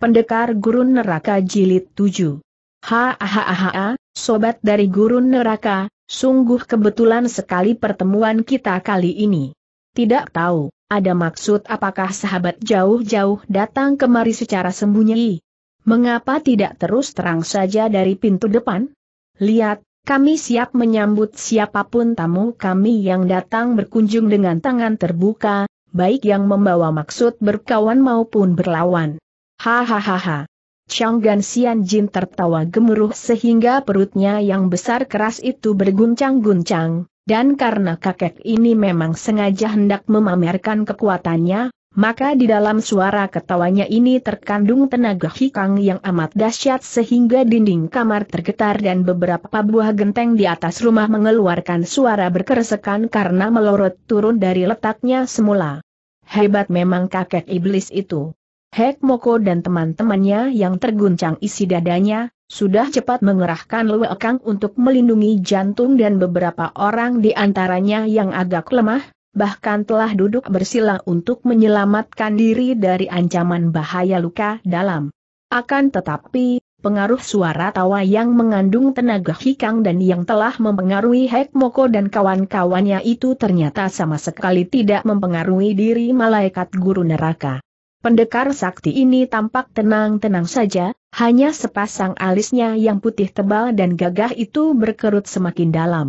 Pendekar Gurun Neraka Jilid 7. ha, sobat dari Gurun Neraka, sungguh kebetulan sekali pertemuan kita kali ini. Tidak tahu, ada maksud apakah sahabat jauh-jauh datang kemari secara sembunyi? Mengapa tidak terus terang saja dari pintu depan? Lihat, kami siap menyambut siapapun tamu kami yang datang berkunjung dengan tangan terbuka, baik yang membawa maksud berkawan maupun berlawan. Hahaha. Chang Gan Xian Jin tertawa gemuruh sehingga perutnya yang besar keras itu berguncang-guncang, dan karena kakek ini memang sengaja hendak memamerkan kekuatannya, maka di dalam suara ketawanya ini terkandung tenaga hikang yang amat dahsyat sehingga dinding kamar tergetar dan beberapa buah genteng di atas rumah mengeluarkan suara berkeresekan karena melorot turun dari letaknya semula. Hebat memang kakek iblis itu. Hek Moko dan teman-temannya yang terguncang isi dadanya, sudah cepat mengerahkan Luekang untuk melindungi jantung dan beberapa orang di antaranya yang agak lemah, bahkan telah duduk bersila untuk menyelamatkan diri dari ancaman bahaya luka dalam. Akan tetapi, pengaruh suara tawa yang mengandung tenaga hikang dan yang telah mempengaruhi Hek Moko dan kawan-kawannya itu ternyata sama sekali tidak mempengaruhi diri malaikat guru neraka. Pendekar sakti ini tampak tenang-tenang saja, hanya sepasang alisnya yang putih tebal dan gagah itu berkerut semakin dalam.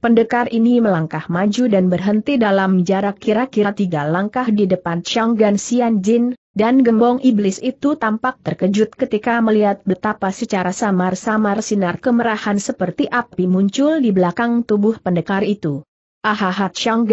Pendekar ini melangkah maju dan berhenti dalam jarak kira-kira tiga langkah di depan Changgan Xian Jin, dan gembong iblis itu tampak terkejut ketika melihat betapa secara samar-samar sinar kemerahan seperti api muncul di belakang tubuh pendekar itu. Ahahat Xian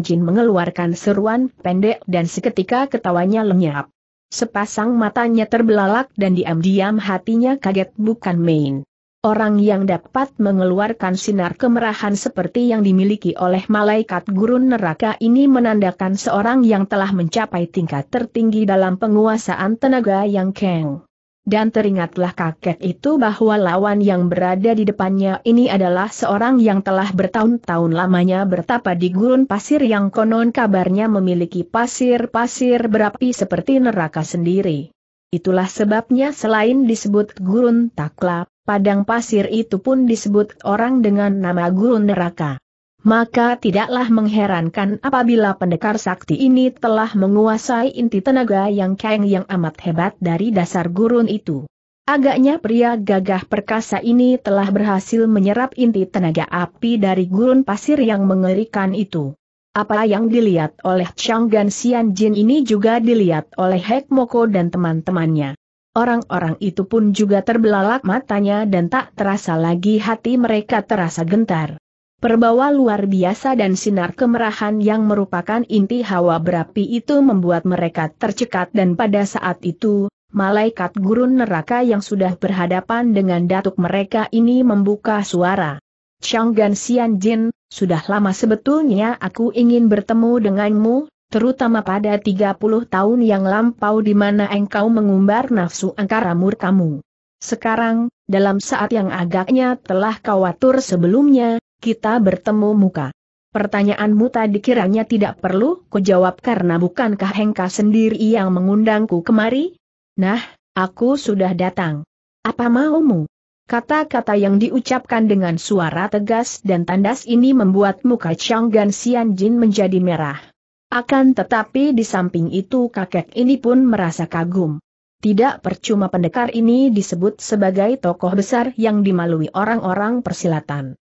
Jin mengeluarkan seruan pendek dan seketika ketawanya lenyap. Sepasang matanya terbelalak dan diam-diam hatinya kaget bukan main. Orang yang dapat mengeluarkan sinar kemerahan seperti yang dimiliki oleh malaikat gurun neraka ini menandakan seorang yang telah mencapai tingkat tertinggi dalam penguasaan tenaga yang keng dan teringatlah kakek itu bahwa lawan yang berada di depannya ini adalah seorang yang telah bertahun-tahun lamanya bertapa di gurun pasir yang konon kabarnya memiliki pasir-pasir berapi seperti neraka sendiri. Itulah sebabnya selain disebut gurun takla, padang pasir itu pun disebut orang dengan nama gurun neraka maka tidaklah mengherankan apabila pendekar sakti ini telah menguasai inti tenaga yang keng yang amat hebat dari dasar gurun itu. Agaknya pria gagah perkasa ini telah berhasil menyerap inti tenaga api dari gurun pasir yang mengerikan itu. Apa yang dilihat oleh Chang Gan Xian Jin ini juga dilihat oleh Hek Moko dan teman-temannya. Orang-orang itu pun juga terbelalak matanya dan tak terasa lagi hati mereka terasa gentar. Perbawa luar biasa dan sinar kemerahan yang merupakan inti hawa berapi itu membuat mereka tercekat dan pada saat itu, malaikat gurun neraka yang sudah berhadapan dengan datuk mereka ini membuka suara. Changgan Xian Jin, sudah lama sebetulnya aku ingin bertemu denganmu, terutama pada 30 tahun yang lampau di mana engkau mengumbar nafsu angkara murkamu. Sekarang, dalam saat yang agaknya telah kau atur sebelumnya, kita bertemu muka. Pertanyaanmu tadi kiranya tidak perlu kujawab karena bukankah Hengka sendiri yang mengundangku kemari? Nah, aku sudah datang. Apa maumu? Kata-kata yang diucapkan dengan suara tegas dan tandas ini membuat muka Changgan Jin menjadi merah. Akan tetapi di samping itu kakek ini pun merasa kagum. Tidak percuma pendekar ini disebut sebagai tokoh besar yang dimalui orang-orang persilatan.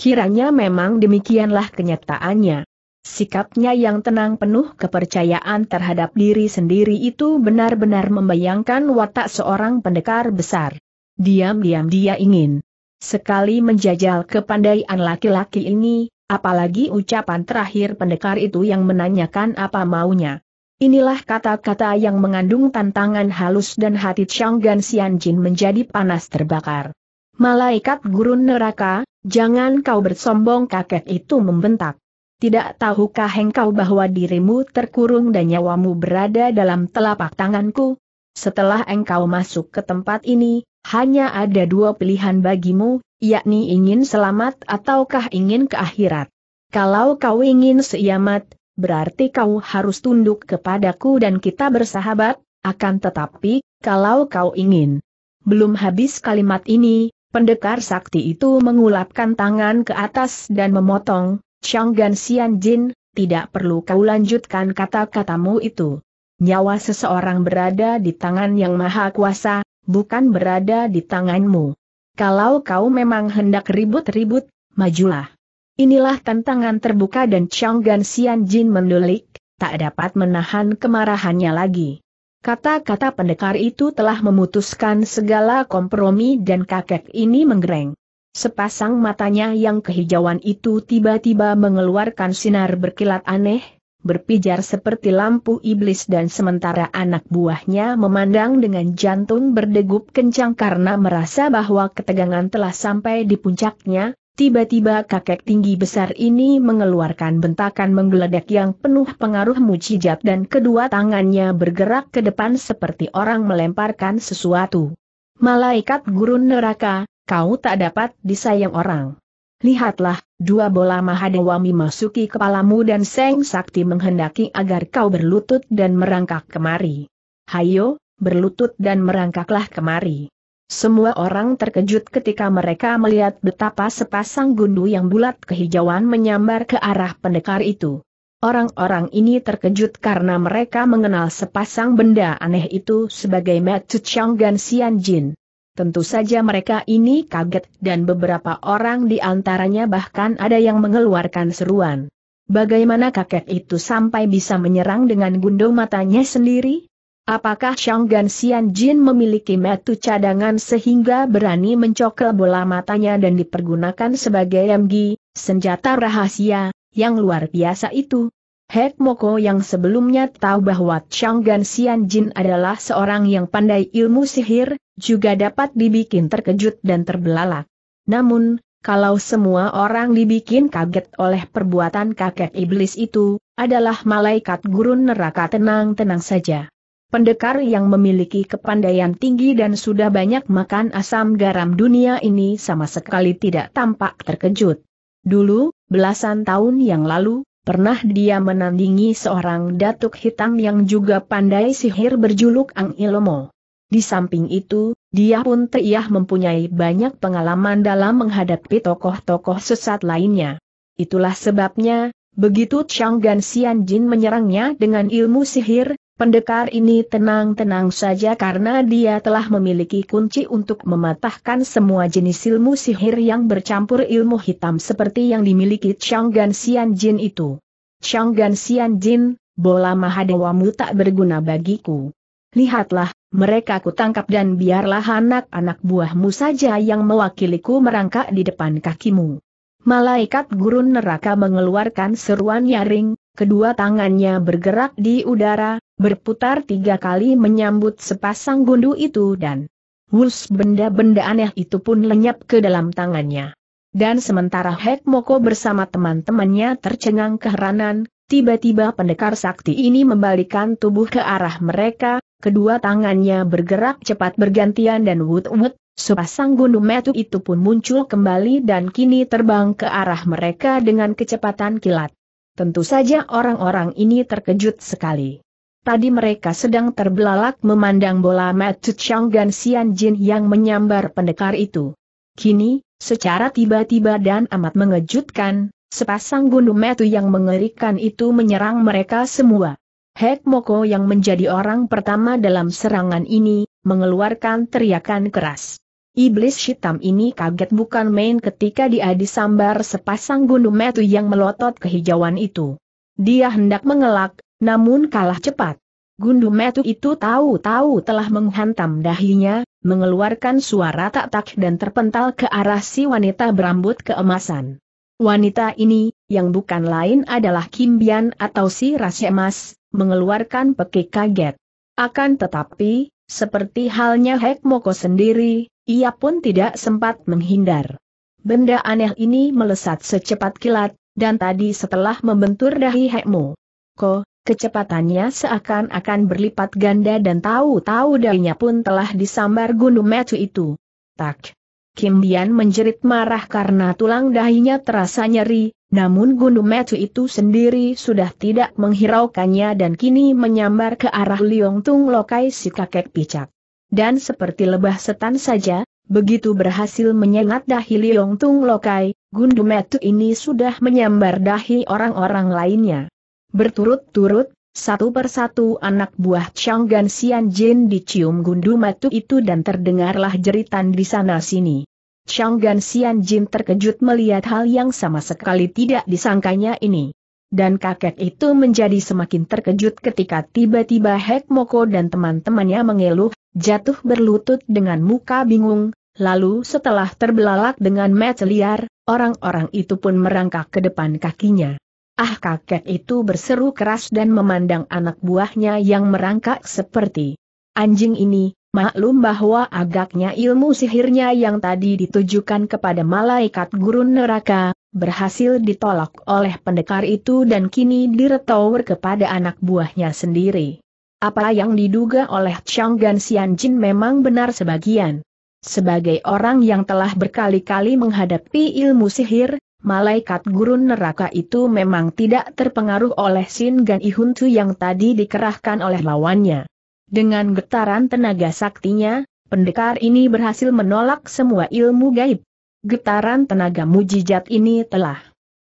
Kiranya memang demikianlah kenyataannya. Sikapnya yang tenang penuh kepercayaan terhadap diri sendiri itu benar-benar membayangkan watak seorang pendekar besar. Diam-diam dia ingin sekali menjajal kepandaian laki-laki ini, apalagi ucapan terakhir pendekar itu yang menanyakan apa maunya. Inilah kata-kata yang mengandung tantangan halus dan hati Changgan Xianjin menjadi panas terbakar. Malaikat gurun neraka, Jangan kau bersombong kakek itu membentak. Tidak tahukah engkau bahwa dirimu terkurung dan nyawamu berada dalam telapak tanganku? Setelah engkau masuk ke tempat ini, hanya ada dua pilihan bagimu, yakni ingin selamat ataukah ingin ke akhirat. Kalau kau ingin selamat, berarti kau harus tunduk kepadaku dan kita bersahabat, akan tetapi, kalau kau ingin. Belum habis kalimat ini, Pendekar sakti itu mengulapkan tangan ke atas dan memotong, Chang Gan Xian Jin, tidak perlu kau lanjutkan kata-katamu itu. Nyawa seseorang berada di tangan yang maha kuasa, bukan berada di tanganmu. Kalau kau memang hendak ribut-ribut, majulah. Inilah tantangan terbuka dan Chang Gan Xian Jin mendulik, tak dapat menahan kemarahannya lagi. Kata-kata pendekar itu telah memutuskan segala kompromi dan kakek ini menggereng. Sepasang matanya yang kehijauan itu tiba-tiba mengeluarkan sinar berkilat aneh, berpijar seperti lampu iblis dan sementara anak buahnya memandang dengan jantung berdegup kencang karena merasa bahwa ketegangan telah sampai di puncaknya, Tiba-tiba kakek tinggi besar ini mengeluarkan bentakan menggeledak yang penuh pengaruh mujizat dan kedua tangannya bergerak ke depan seperti orang melemparkan sesuatu. Malaikat gurun neraka, kau tak dapat disayang orang. Lihatlah, dua bola Mahadewa memasuki kepalamu dan Seng Sakti menghendaki agar kau berlutut dan merangkak kemari. Hayo, berlutut dan merangkaklah kemari. Semua orang terkejut ketika mereka melihat betapa sepasang gundu yang bulat kehijauan menyambar ke arah pendekar itu. Orang-orang ini terkejut karena mereka mengenal sepasang benda aneh itu sebagai Matsuchang dan Xian Jin. Tentu saja mereka ini kaget dan beberapa orang di antaranya bahkan ada yang mengeluarkan seruan. Bagaimana kakek itu sampai bisa menyerang dengan gundu matanya sendiri? Apakah Chang Gansian Jin memiliki metu cadangan sehingga berani mencokel bola matanya dan dipergunakan sebagai MG, senjata rahasia, yang luar biasa itu? Hek Moko yang sebelumnya tahu bahwa Chang Gansian Jin adalah seorang yang pandai ilmu sihir, juga dapat dibikin terkejut dan terbelalak. Namun, kalau semua orang dibikin kaget oleh perbuatan kakek iblis itu, adalah malaikat gurun neraka tenang-tenang saja pendekar yang memiliki kepandaian tinggi dan sudah banyak makan asam garam dunia ini sama sekali tidak tampak terkejut. Dulu, belasan tahun yang lalu, pernah dia menandingi seorang datuk hitam yang juga pandai sihir berjuluk Ang Ilomo. Di samping itu, dia pun teriah mempunyai banyak pengalaman dalam menghadapi tokoh-tokoh sesat lainnya. Itulah sebabnya, begitu Chang Gan Xian Jin menyerangnya dengan ilmu sihir, Pendekar ini tenang-tenang saja karena dia telah memiliki kunci untuk mematahkan semua jenis ilmu sihir yang bercampur ilmu hitam seperti yang dimiliki Gan Xian Jin itu. Gan Xian Jin, bola mahadewamu tak berguna bagiku. Lihatlah, mereka kutangkap dan biarlah anak-anak buahmu saja yang mewakiliku merangkak di depan kakimu. Malaikat gurun neraka mengeluarkan seruan nyaring, kedua tangannya bergerak di udara, berputar tiga kali menyambut sepasang gundu itu dan wus benda-benda aneh itu pun lenyap ke dalam tangannya. Dan sementara Hek Moko bersama teman-temannya tercengang keheranan, tiba-tiba pendekar sakti ini membalikan tubuh ke arah mereka, kedua tangannya bergerak cepat bergantian dan wut-wut, sepasang gundu metu itu pun muncul kembali dan kini terbang ke arah mereka dengan kecepatan kilat. Tentu saja orang-orang ini terkejut sekali. Tadi mereka sedang terbelalak memandang bola Matu Chang dan Sian Jin yang menyambar pendekar itu. Kini, secara tiba-tiba dan amat mengejutkan, sepasang gunung matu yang mengerikan itu menyerang mereka semua. Hek Moko yang menjadi orang pertama dalam serangan ini, mengeluarkan teriakan keras. Iblis hitam ini kaget bukan main ketika dia disambar sepasang gunung metu yang melotot kehijauan itu. Dia hendak mengelak, namun kalah cepat. Gundum metu itu tahu-tahu telah menghantam dahinya, mengeluarkan suara tak-tak dan terpental ke arah si wanita berambut keemasan. Wanita ini, yang bukan lain adalah Kimbian atau si Rasya emas, mengeluarkan pekik kaget. Akan tetapi, seperti halnya Moko sendiri, ia pun tidak sempat menghindar. Benda aneh ini melesat secepat kilat, dan tadi setelah membentur dahi Hekmo. Ko, kecepatannya seakan-akan berlipat ganda dan tahu-tahu dahinya pun telah disambar gunung metu itu. Tak. Kim Dian menjerit marah karena tulang dahinya terasa nyeri, namun gunung metu itu sendiri sudah tidak menghiraukannya dan kini menyambar ke arah Liong Tung Lokai si kakek picak dan seperti lebah setan saja, begitu berhasil menyengat dahi Liong Tung Lokai, Gundumetu ini sudah menyambar dahi orang-orang lainnya. Berturut-turut, satu persatu anak buah Chang Gan Sian Jin dicium gundu Gundumetu itu dan terdengarlah jeritan di sana-sini. Chang Gan Sian Jin terkejut melihat hal yang sama sekali tidak disangkanya ini dan kakek itu menjadi semakin terkejut ketika tiba-tiba Hek Moko dan teman-temannya mengeluh, jatuh berlutut dengan muka bingung, lalu setelah terbelalak dengan mata liar, orang-orang itu pun merangkak ke depan kakinya. Ah kakek itu berseru keras dan memandang anak buahnya yang merangkak seperti anjing ini, Maklum bahwa agaknya ilmu sihirnya yang tadi ditujukan kepada malaikat gurun neraka, berhasil ditolak oleh pendekar itu dan kini diretower kepada anak buahnya sendiri. Apa yang diduga oleh Chang Gan Xian Jin memang benar sebagian. Sebagai orang yang telah berkali-kali menghadapi ilmu sihir, malaikat gurun neraka itu memang tidak terpengaruh oleh Sin Gan Ihuntu yang tadi dikerahkan oleh lawannya. Dengan getaran tenaga saktinya, pendekar ini berhasil menolak semua ilmu gaib. Getaran tenaga mujizat ini telah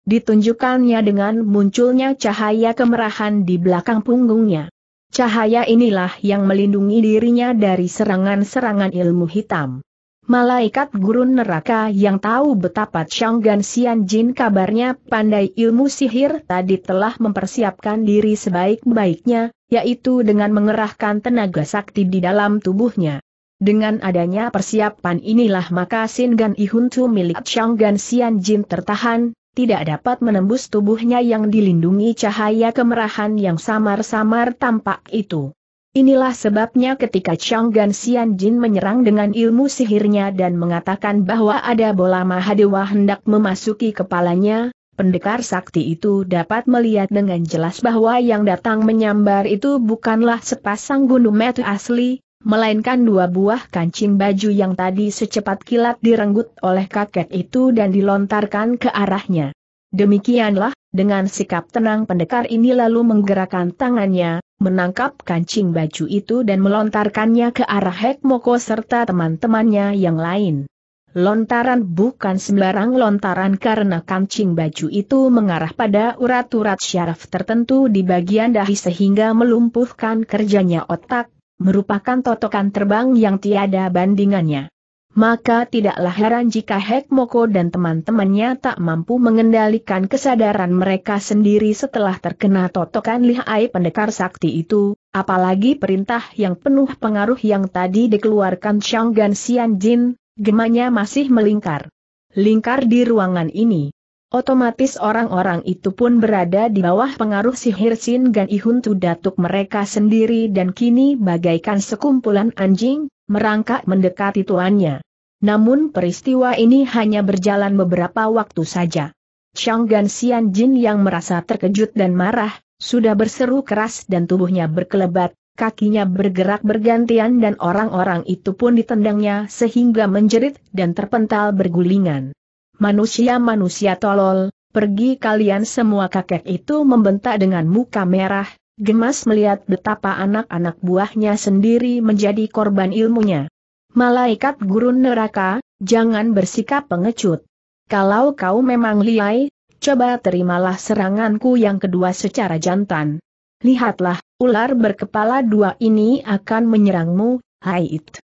ditunjukkannya dengan munculnya cahaya kemerahan di belakang punggungnya. Cahaya inilah yang melindungi dirinya dari serangan-serangan ilmu hitam. Malaikat gurun neraka yang tahu betapa Shanggan Sian Jin kabarnya pandai ilmu sihir tadi telah mempersiapkan diri sebaik-baiknya, yaitu dengan mengerahkan tenaga sakti di dalam tubuhnya. Dengan adanya persiapan inilah maka Sin Gan Ihuntu milik Chang Gan Sian Jin tertahan, tidak dapat menembus tubuhnya yang dilindungi cahaya kemerahan yang samar-samar tampak itu. Inilah sebabnya ketika Chang Gan Sian Jin menyerang dengan ilmu sihirnya dan mengatakan bahwa ada bola Mahadewa hendak memasuki kepalanya, pendekar sakti itu dapat melihat dengan jelas bahwa yang datang menyambar itu bukanlah sepasang gunung metu asli, melainkan dua buah kancing baju yang tadi secepat kilat direnggut oleh kakek itu dan dilontarkan ke arahnya. Demikianlah, dengan sikap tenang pendekar ini lalu menggerakkan tangannya, menangkap kancing baju itu dan melontarkannya ke arah Hekmoko serta teman-temannya yang lain. Lontaran bukan sembarang lontaran karena kancing baju itu mengarah pada urat-urat syaraf tertentu di bagian dahi sehingga melumpuhkan kerjanya otak, merupakan totokan terbang yang tiada bandingannya. Maka tidaklah heran jika Hek Moko dan teman-temannya tak mampu mengendalikan kesadaran mereka sendiri setelah terkena totokan lihai pendekar sakti itu, apalagi perintah yang penuh pengaruh yang tadi dikeluarkan Gan Xian Jin, gemanya masih melingkar. Lingkar di ruangan ini, Otomatis orang-orang itu pun berada di bawah pengaruh sihir Sin Gan Ihun tu datuk mereka sendiri dan kini bagaikan sekumpulan anjing, merangkak mendekati tuannya. Namun peristiwa ini hanya berjalan beberapa waktu saja. Chang Gan Xian Jin yang merasa terkejut dan marah, sudah berseru keras dan tubuhnya berkelebat, kakinya bergerak bergantian dan orang-orang itu pun ditendangnya sehingga menjerit dan terpental bergulingan manusia-manusia tolol, pergi kalian semua kakek itu membentak dengan muka merah, gemas melihat betapa anak-anak buahnya sendiri menjadi korban ilmunya. Malaikat gurun neraka, jangan bersikap pengecut. Kalau kau memang liai, coba terimalah seranganku yang kedua secara jantan. Lihatlah, ular berkepala dua ini akan menyerangmu, it.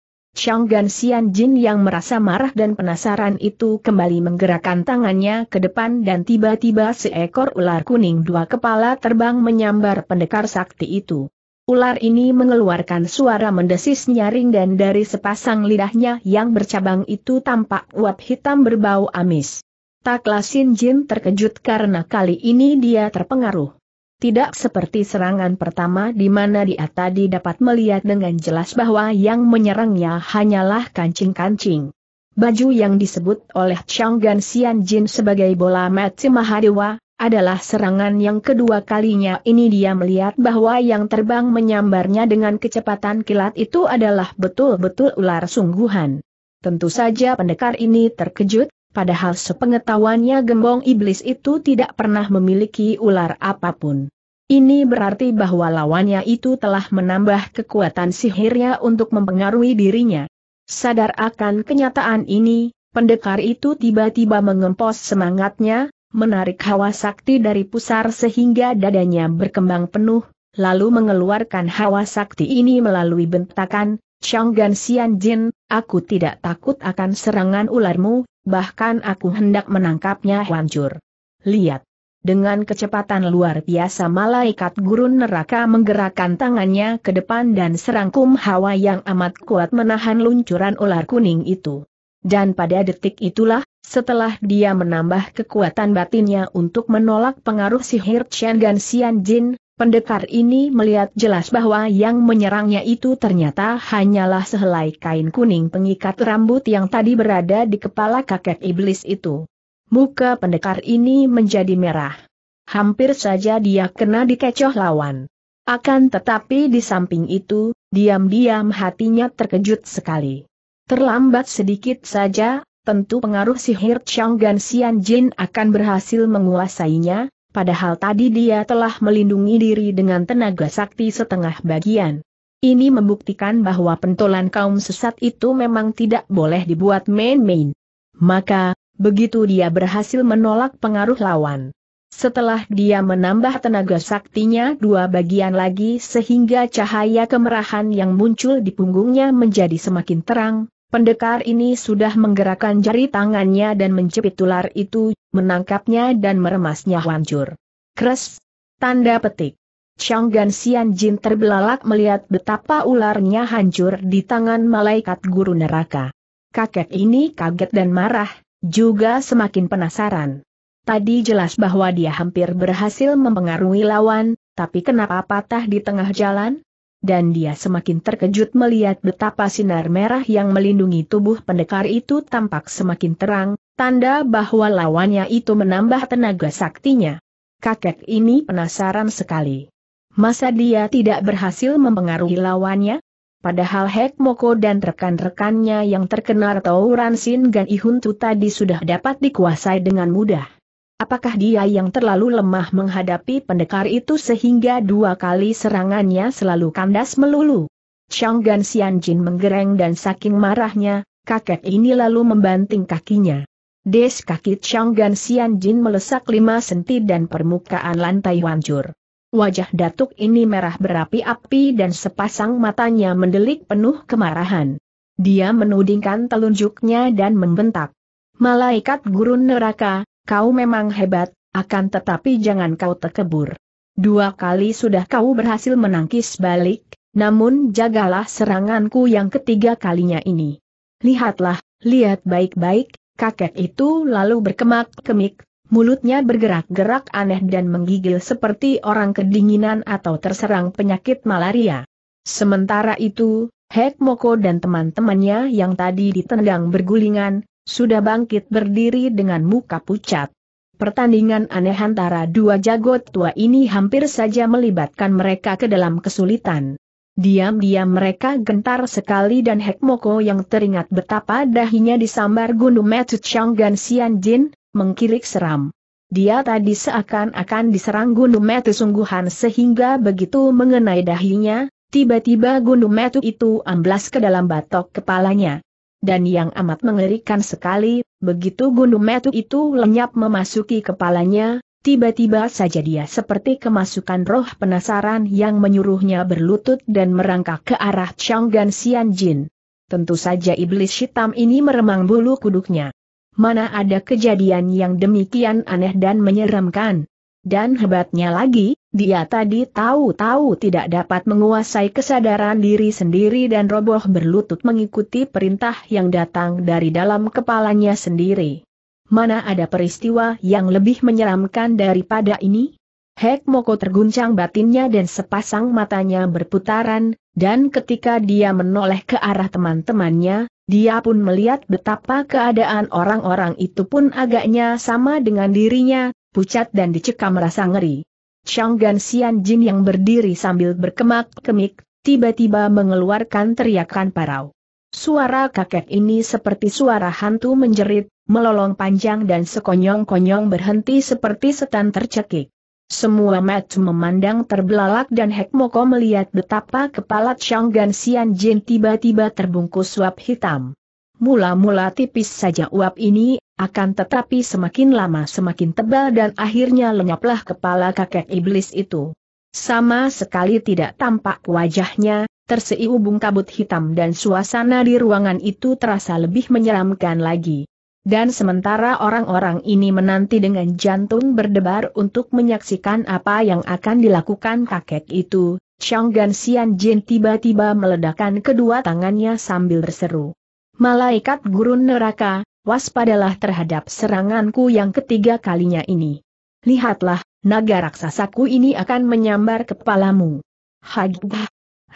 Gan Xian Jin yang merasa marah dan penasaran itu kembali menggerakkan tangannya ke depan dan tiba-tiba seekor ular kuning dua kepala terbang menyambar pendekar sakti itu. Ular ini mengeluarkan suara mendesis nyaring dan dari sepasang lidahnya yang bercabang itu tampak uap hitam berbau amis. Taklasin Jin terkejut karena kali ini dia terpengaruh. Tidak seperti serangan pertama di mana dia tadi dapat melihat dengan jelas bahwa yang menyerangnya hanyalah kancing-kancing. Baju yang disebut oleh Chang Gan Xian Jin sebagai bola mati Mahadewa, adalah serangan yang kedua kalinya ini dia melihat bahwa yang terbang menyambarnya dengan kecepatan kilat itu adalah betul-betul ular sungguhan. Tentu saja pendekar ini terkejut, padahal sepengetahuannya gembong iblis itu tidak pernah memiliki ular apapun. Ini berarti bahwa lawannya itu telah menambah kekuatan sihirnya untuk mempengaruhi dirinya. Sadar akan kenyataan ini, pendekar itu tiba-tiba mengempos semangatnya, menarik hawa sakti dari pusar sehingga dadanya berkembang penuh, lalu mengeluarkan hawa sakti ini melalui bentakan, Gan Xian Jin, aku tidak takut akan serangan ularmu, bahkan aku hendak menangkapnya hancur. Lihat. Dengan kecepatan luar biasa malaikat gurun neraka menggerakkan tangannya ke depan dan serangkum hawa yang amat kuat menahan luncuran ular kuning itu. Dan pada detik itulah, setelah dia menambah kekuatan batinnya untuk menolak pengaruh sihir Chen Gan Xian Jin, Pendekar ini melihat jelas bahwa yang menyerangnya itu ternyata hanyalah sehelai kain kuning pengikat rambut yang tadi berada di kepala kakek iblis itu. Muka pendekar ini menjadi merah. Hampir saja dia kena dikecoh lawan. Akan tetapi di samping itu, diam-diam hatinya terkejut sekali. Terlambat sedikit saja, tentu pengaruh sihir Chang Gan Xian Jin akan berhasil menguasainya, padahal tadi dia telah melindungi diri dengan tenaga sakti setengah bagian. Ini membuktikan bahwa pentolan kaum sesat itu memang tidak boleh dibuat main-main. Maka, begitu dia berhasil menolak pengaruh lawan. Setelah dia menambah tenaga saktinya dua bagian lagi sehingga cahaya kemerahan yang muncul di punggungnya menjadi semakin terang, Pendekar ini sudah menggerakkan jari tangannya dan menjepit ular itu, menangkapnya dan meremasnya hancur. Kres! Tanda petik. Gan Xian Jin terbelalak melihat betapa ularnya hancur di tangan malaikat guru neraka. Kakek ini kaget dan marah, juga semakin penasaran. Tadi jelas bahwa dia hampir berhasil mempengaruhi lawan, tapi kenapa patah di tengah jalan? dan dia semakin terkejut melihat betapa sinar merah yang melindungi tubuh pendekar itu tampak semakin terang, tanda bahwa lawannya itu menambah tenaga saktinya. Kakek ini penasaran sekali. Masa dia tidak berhasil mempengaruhi lawannya? Padahal Hek Moko dan rekan-rekannya yang terkenal tawuran Sin Gan Ihuntu tadi sudah dapat dikuasai dengan mudah. Apakah dia yang terlalu lemah menghadapi pendekar itu sehingga dua kali serangannya selalu kandas melulu? Chang Gan Xian Jin menggereng dan saking marahnya, kakek ini lalu membanting kakinya. Des kaki Chang Gan Xian Jin melesak lima senti dan permukaan lantai hancur. Wajah datuk ini merah berapi-api dan sepasang matanya mendelik penuh kemarahan. Dia menudingkan telunjuknya dan membentak. Malaikat gurun neraka, Kau memang hebat, akan tetapi jangan kau terkebur. Dua kali sudah kau berhasil menangkis balik, namun jagalah seranganku yang ketiga kalinya ini. Lihatlah, lihat baik-baik, kakek itu lalu berkemak-kemik, mulutnya bergerak-gerak aneh dan menggigil seperti orang kedinginan atau terserang penyakit malaria. Sementara itu, Hek Moko dan teman-temannya yang tadi ditendang bergulingan, sudah bangkit berdiri dengan muka pucat. Pertandingan aneh antara dua jago tua ini hampir saja melibatkan mereka ke dalam kesulitan. Diam-diam mereka gentar sekali dan Hekmoko yang teringat betapa dahinya disambar gunung Metu Changgan Xian Jin, mengkilik seram. Dia tadi seakan-akan diserang gunung Metu sungguhan sehingga begitu mengenai dahinya, tiba-tiba gunung Metu itu amblas ke dalam batok kepalanya dan yang amat mengerikan sekali, begitu gunung metu itu lenyap memasuki kepalanya, tiba-tiba saja dia seperti kemasukan roh penasaran yang menyuruhnya berlutut dan merangkak ke arah Changgan Xian Jin. Tentu saja iblis hitam ini meremang bulu kuduknya. Mana ada kejadian yang demikian aneh dan menyeramkan. Dan hebatnya lagi, dia tadi tahu-tahu tidak dapat menguasai kesadaran diri sendiri dan roboh berlutut mengikuti perintah yang datang dari dalam kepalanya sendiri. Mana ada peristiwa yang lebih menyeramkan daripada ini? Hek Moko terguncang batinnya dan sepasang matanya berputaran, dan ketika dia menoleh ke arah teman-temannya, dia pun melihat betapa keadaan orang-orang itu pun agaknya sama dengan dirinya, pucat dan dicekam rasa ngeri. Gan Xian Jin yang berdiri sambil berkemak-kemik, tiba-tiba mengeluarkan teriakan parau. Suara kakek ini seperti suara hantu menjerit, melolong panjang dan sekonyong-konyong berhenti seperti setan tercekik. Semua match memandang terbelalak dan Hekmoko melihat betapa kepala Gan Xian Jin tiba-tiba terbungkus uap hitam. Mula-mula tipis saja uap ini akan tetapi semakin lama semakin tebal dan akhirnya lenyaplah kepala kakek iblis itu. Sama sekali tidak tampak wajahnya, terseiubung kabut hitam dan suasana di ruangan itu terasa lebih menyeramkan lagi. Dan sementara orang-orang ini menanti dengan jantung berdebar untuk menyaksikan apa yang akan dilakukan kakek itu, Gan Xian Jin tiba-tiba meledakkan kedua tangannya sambil berseru. Malaikat gurun neraka, waspadalah terhadap seranganku yang ketiga kalinya ini. Lihatlah, naga raksasaku ini akan menyambar kepalamu. Hagah.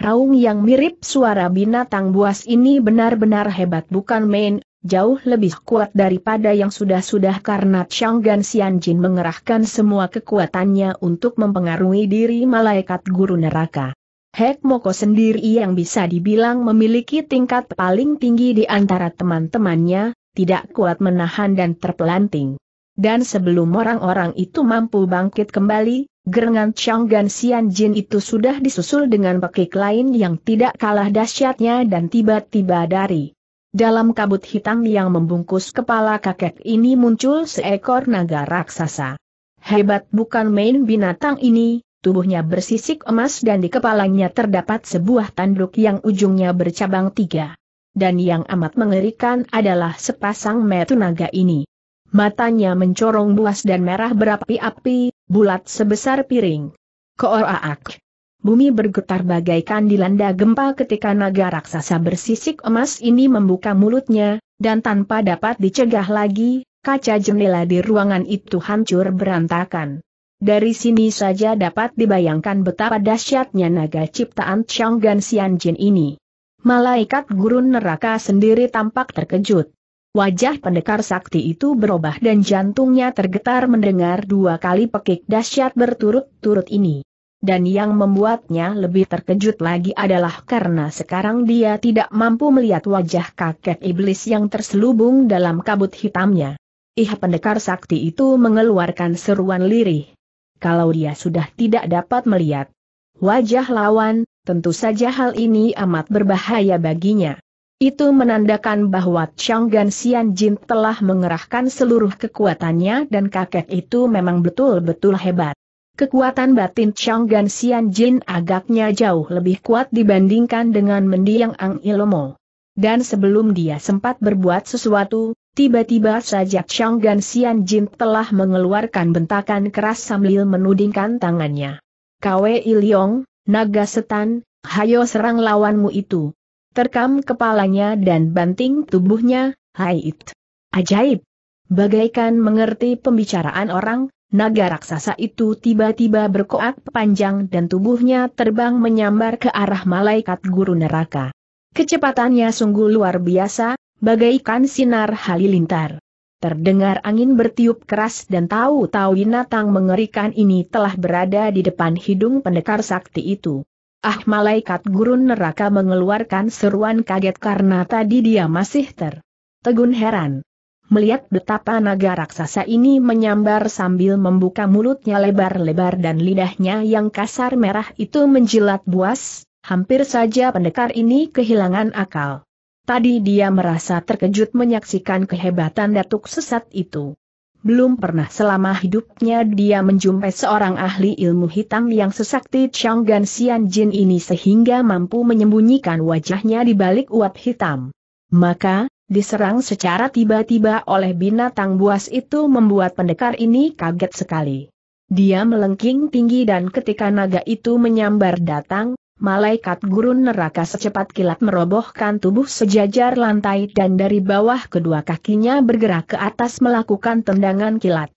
Raung yang mirip suara binatang buas ini benar-benar hebat bukan main, jauh lebih kuat daripada yang sudah-sudah karena Changgan Xianjin mengerahkan semua kekuatannya untuk mempengaruhi diri malaikat guru neraka. Hek Moko sendiri yang bisa dibilang memiliki tingkat paling tinggi di antara teman-temannya, tidak kuat menahan dan terpelanting. Dan sebelum orang-orang itu mampu bangkit kembali, gerengan Gan Xian Jin itu sudah disusul dengan pekik lain yang tidak kalah dahsyatnya dan tiba-tiba dari dalam kabut hitam yang membungkus kepala kakek ini muncul seekor naga raksasa. Hebat bukan main binatang ini, tubuhnya bersisik emas dan di kepalanya terdapat sebuah tanduk yang ujungnya bercabang tiga dan yang amat mengerikan adalah sepasang metu naga ini. Matanya mencorong buas dan merah berapi-api, bulat sebesar piring. Koraak! Bumi bergetar bagaikan dilanda gempa ketika naga raksasa bersisik emas ini membuka mulutnya, dan tanpa dapat dicegah lagi, kaca jendela di ruangan itu hancur berantakan. Dari sini saja dapat dibayangkan betapa dahsyatnya naga ciptaan Xian Jin ini. Malaikat gurun neraka sendiri tampak terkejut. Wajah pendekar sakti itu berubah dan jantungnya tergetar mendengar dua kali pekik dahsyat berturut-turut ini. Dan yang membuatnya lebih terkejut lagi adalah karena sekarang dia tidak mampu melihat wajah kakek iblis yang terselubung dalam kabut hitamnya. Ih pendekar sakti itu mengeluarkan seruan lirih. Kalau dia sudah tidak dapat melihat wajah lawan, tentu saja hal ini amat berbahaya baginya. Itu menandakan bahwa Chang Gan Xian Jin telah mengerahkan seluruh kekuatannya dan kakek itu memang betul-betul hebat. Kekuatan batin Chang Gan Xian Jin agaknya jauh lebih kuat dibandingkan dengan mendiang Ang Ilomo. Dan sebelum dia sempat berbuat sesuatu, tiba-tiba saja Chang Gan Xian Jin telah mengeluarkan bentakan keras sambil menudingkan tangannya. Kwe Iliong, Naga setan, hayo serang lawanmu itu. Terkam kepalanya dan banting tubuhnya, it. Ajaib. Bagaikan mengerti pembicaraan orang, naga raksasa itu tiba-tiba berkoak panjang dan tubuhnya terbang menyambar ke arah malaikat guru neraka. Kecepatannya sungguh luar biasa, bagaikan sinar halilintar. Terdengar angin bertiup keras dan tahu-tahu binatang mengerikan ini telah berada di depan hidung pendekar sakti itu. Ah malaikat gurun neraka mengeluarkan seruan kaget karena tadi dia masih ter. Tegun heran. Melihat betapa naga raksasa ini menyambar sambil membuka mulutnya lebar-lebar dan lidahnya yang kasar merah itu menjilat buas, hampir saja pendekar ini kehilangan akal. Tadi dia merasa terkejut menyaksikan kehebatan datuk sesat itu. Belum pernah selama hidupnya dia menjumpai seorang ahli ilmu hitam yang sesakti Chang Gan Xian Jin ini sehingga mampu menyembunyikan wajahnya di balik uap hitam. Maka, diserang secara tiba-tiba oleh binatang buas itu membuat pendekar ini kaget sekali. Dia melengking tinggi dan ketika naga itu menyambar datang, malaikat gurun neraka secepat kilat merobohkan tubuh sejajar lantai dan dari bawah kedua kakinya bergerak ke atas melakukan tendangan kilat.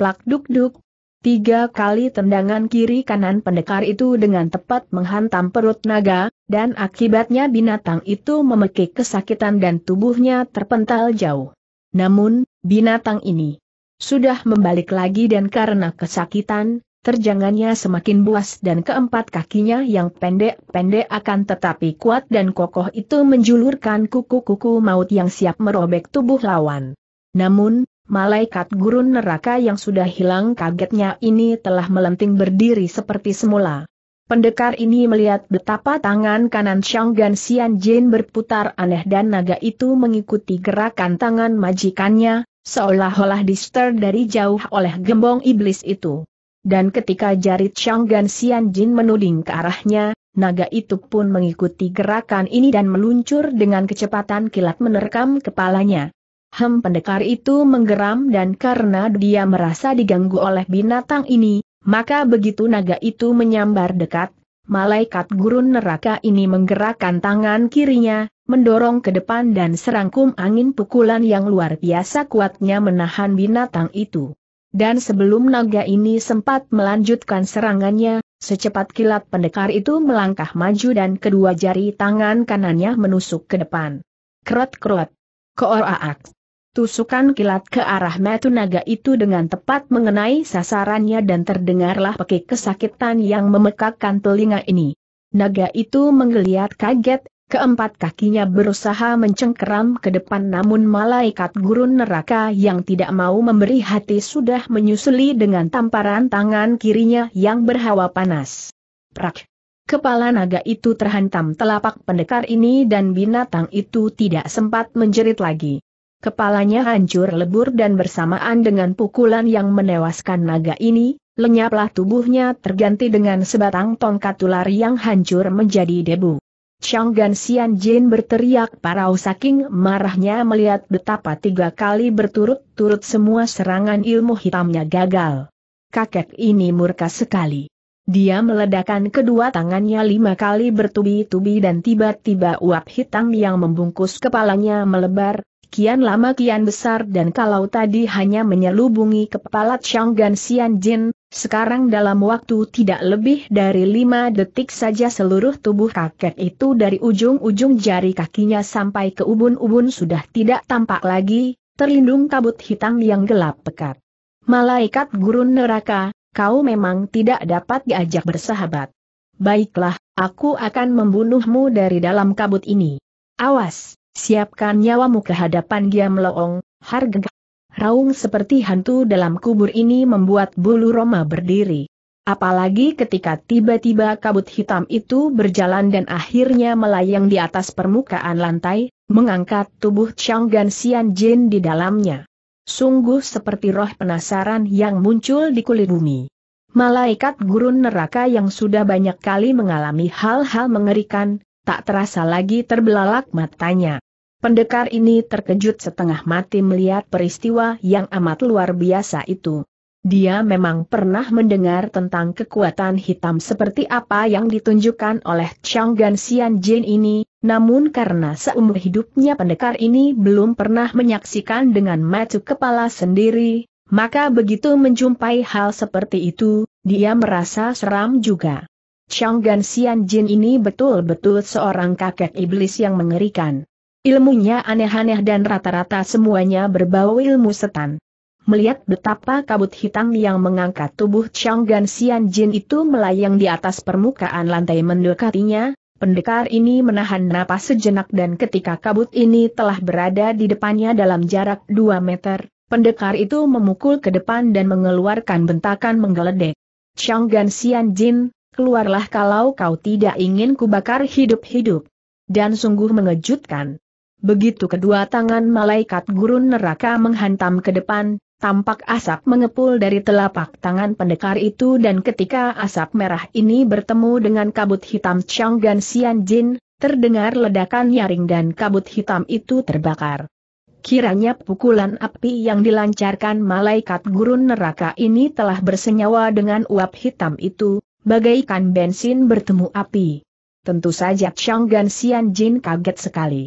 Plak duk-duk, Tiga kali tendangan kiri kanan pendekar itu dengan tepat menghantam perut naga, dan akibatnya binatang itu memekik kesakitan dan tubuhnya terpental jauh. Namun, binatang ini sudah membalik lagi dan karena kesakitan, terjangannya semakin buas dan keempat kakinya yang pendek-pendek akan tetapi kuat dan kokoh itu menjulurkan kuku-kuku maut yang siap merobek tubuh lawan. Namun, malaikat gurun neraka yang sudah hilang kagetnya ini telah melenting berdiri seperti semula. Pendekar ini melihat betapa tangan kanan Shanggan Xian Jin berputar aneh dan naga itu mengikuti gerakan tangan majikannya, seolah-olah dister dari jauh oleh gembong iblis itu. Dan ketika jari Changgan Jin menuding ke arahnya, naga itu pun mengikuti gerakan ini dan meluncur dengan kecepatan kilat menerkam kepalanya. Hem pendekar itu menggeram dan karena dia merasa diganggu oleh binatang ini, maka begitu naga itu menyambar dekat, malaikat gurun neraka ini menggerakkan tangan kirinya, mendorong ke depan dan serangkum angin pukulan yang luar biasa kuatnya menahan binatang itu. Dan sebelum naga ini sempat melanjutkan serangannya, secepat kilat pendekar itu melangkah maju dan kedua jari tangan kanannya menusuk ke depan. Kerot-kerot. Kooraak. Tusukan kilat ke arah metu naga itu dengan tepat mengenai sasarannya dan terdengarlah pekik kesakitan yang memekakkan telinga ini. Naga itu menggeliat kaget, Keempat kakinya berusaha mencengkeram ke depan namun malaikat gurun neraka yang tidak mau memberi hati sudah menyusuli dengan tamparan tangan kirinya yang berhawa panas. Prak! Kepala naga itu terhantam telapak pendekar ini dan binatang itu tidak sempat menjerit lagi. Kepalanya hancur lebur dan bersamaan dengan pukulan yang menewaskan naga ini, lenyaplah tubuhnya terganti dengan sebatang tongkat ular yang hancur menjadi debu. Gan Xian Jin berteriak parau saking marahnya melihat betapa tiga kali berturut-turut semua serangan ilmu hitamnya gagal. Kakek ini murka sekali. Dia meledakkan kedua tangannya lima kali bertubi-tubi dan tiba-tiba uap hitam yang membungkus kepalanya melebar, kian lama kian besar dan kalau tadi hanya menyelubungi kepala Gan Xian Jin, sekarang dalam waktu tidak lebih dari lima detik saja seluruh tubuh kakek itu dari ujung-ujung jari kakinya sampai ke ubun-ubun sudah tidak tampak lagi, terlindung kabut hitam yang gelap pekat. Malaikat gurun neraka, kau memang tidak dapat diajak bersahabat. Baiklah, aku akan membunuhmu dari dalam kabut ini. Awas, siapkan nyawamu ke hadapan Giam Loong, harga Raung seperti hantu dalam kubur ini membuat bulu Roma berdiri. Apalagi ketika tiba-tiba kabut hitam itu berjalan dan akhirnya melayang di atas permukaan lantai, mengangkat tubuh Chang Gan Xian Jin di dalamnya. Sungguh seperti roh penasaran yang muncul di kulit bumi. Malaikat gurun neraka yang sudah banyak kali mengalami hal-hal mengerikan, tak terasa lagi terbelalak matanya. Pendekar ini terkejut setengah mati melihat peristiwa yang amat luar biasa itu. Dia memang pernah mendengar tentang kekuatan hitam seperti apa yang ditunjukkan oleh Chang Gan Xian Jin ini, namun karena seumur hidupnya pendekar ini belum pernah menyaksikan dengan mata kepala sendiri, maka begitu menjumpai hal seperti itu, dia merasa seram juga. Chang Gan Xian Jin ini betul-betul seorang kakek iblis yang mengerikan. Ilmunya aneh-aneh dan rata-rata semuanya berbau ilmu setan. Melihat betapa kabut hitam yang mengangkat tubuh Chang Gan Xian Jin itu melayang di atas permukaan lantai mendekatinya, pendekar ini menahan napas sejenak dan ketika kabut ini telah berada di depannya dalam jarak 2 meter, pendekar itu memukul ke depan dan mengeluarkan bentakan menggeledek. Chang Gan Xian Jin, keluarlah kalau kau tidak ingin kubakar hidup-hidup. Dan sungguh mengejutkan, Begitu kedua tangan malaikat gurun neraka menghantam ke depan, tampak asap mengepul dari telapak tangan pendekar itu dan ketika asap merah ini bertemu dengan kabut hitam Chang Gan Xian Jin, terdengar ledakan nyaring dan kabut hitam itu terbakar. Kiranya pukulan api yang dilancarkan malaikat gurun neraka ini telah bersenyawa dengan uap hitam itu, bagaikan bensin bertemu api. Tentu saja Chang Gan Xian Jin kaget sekali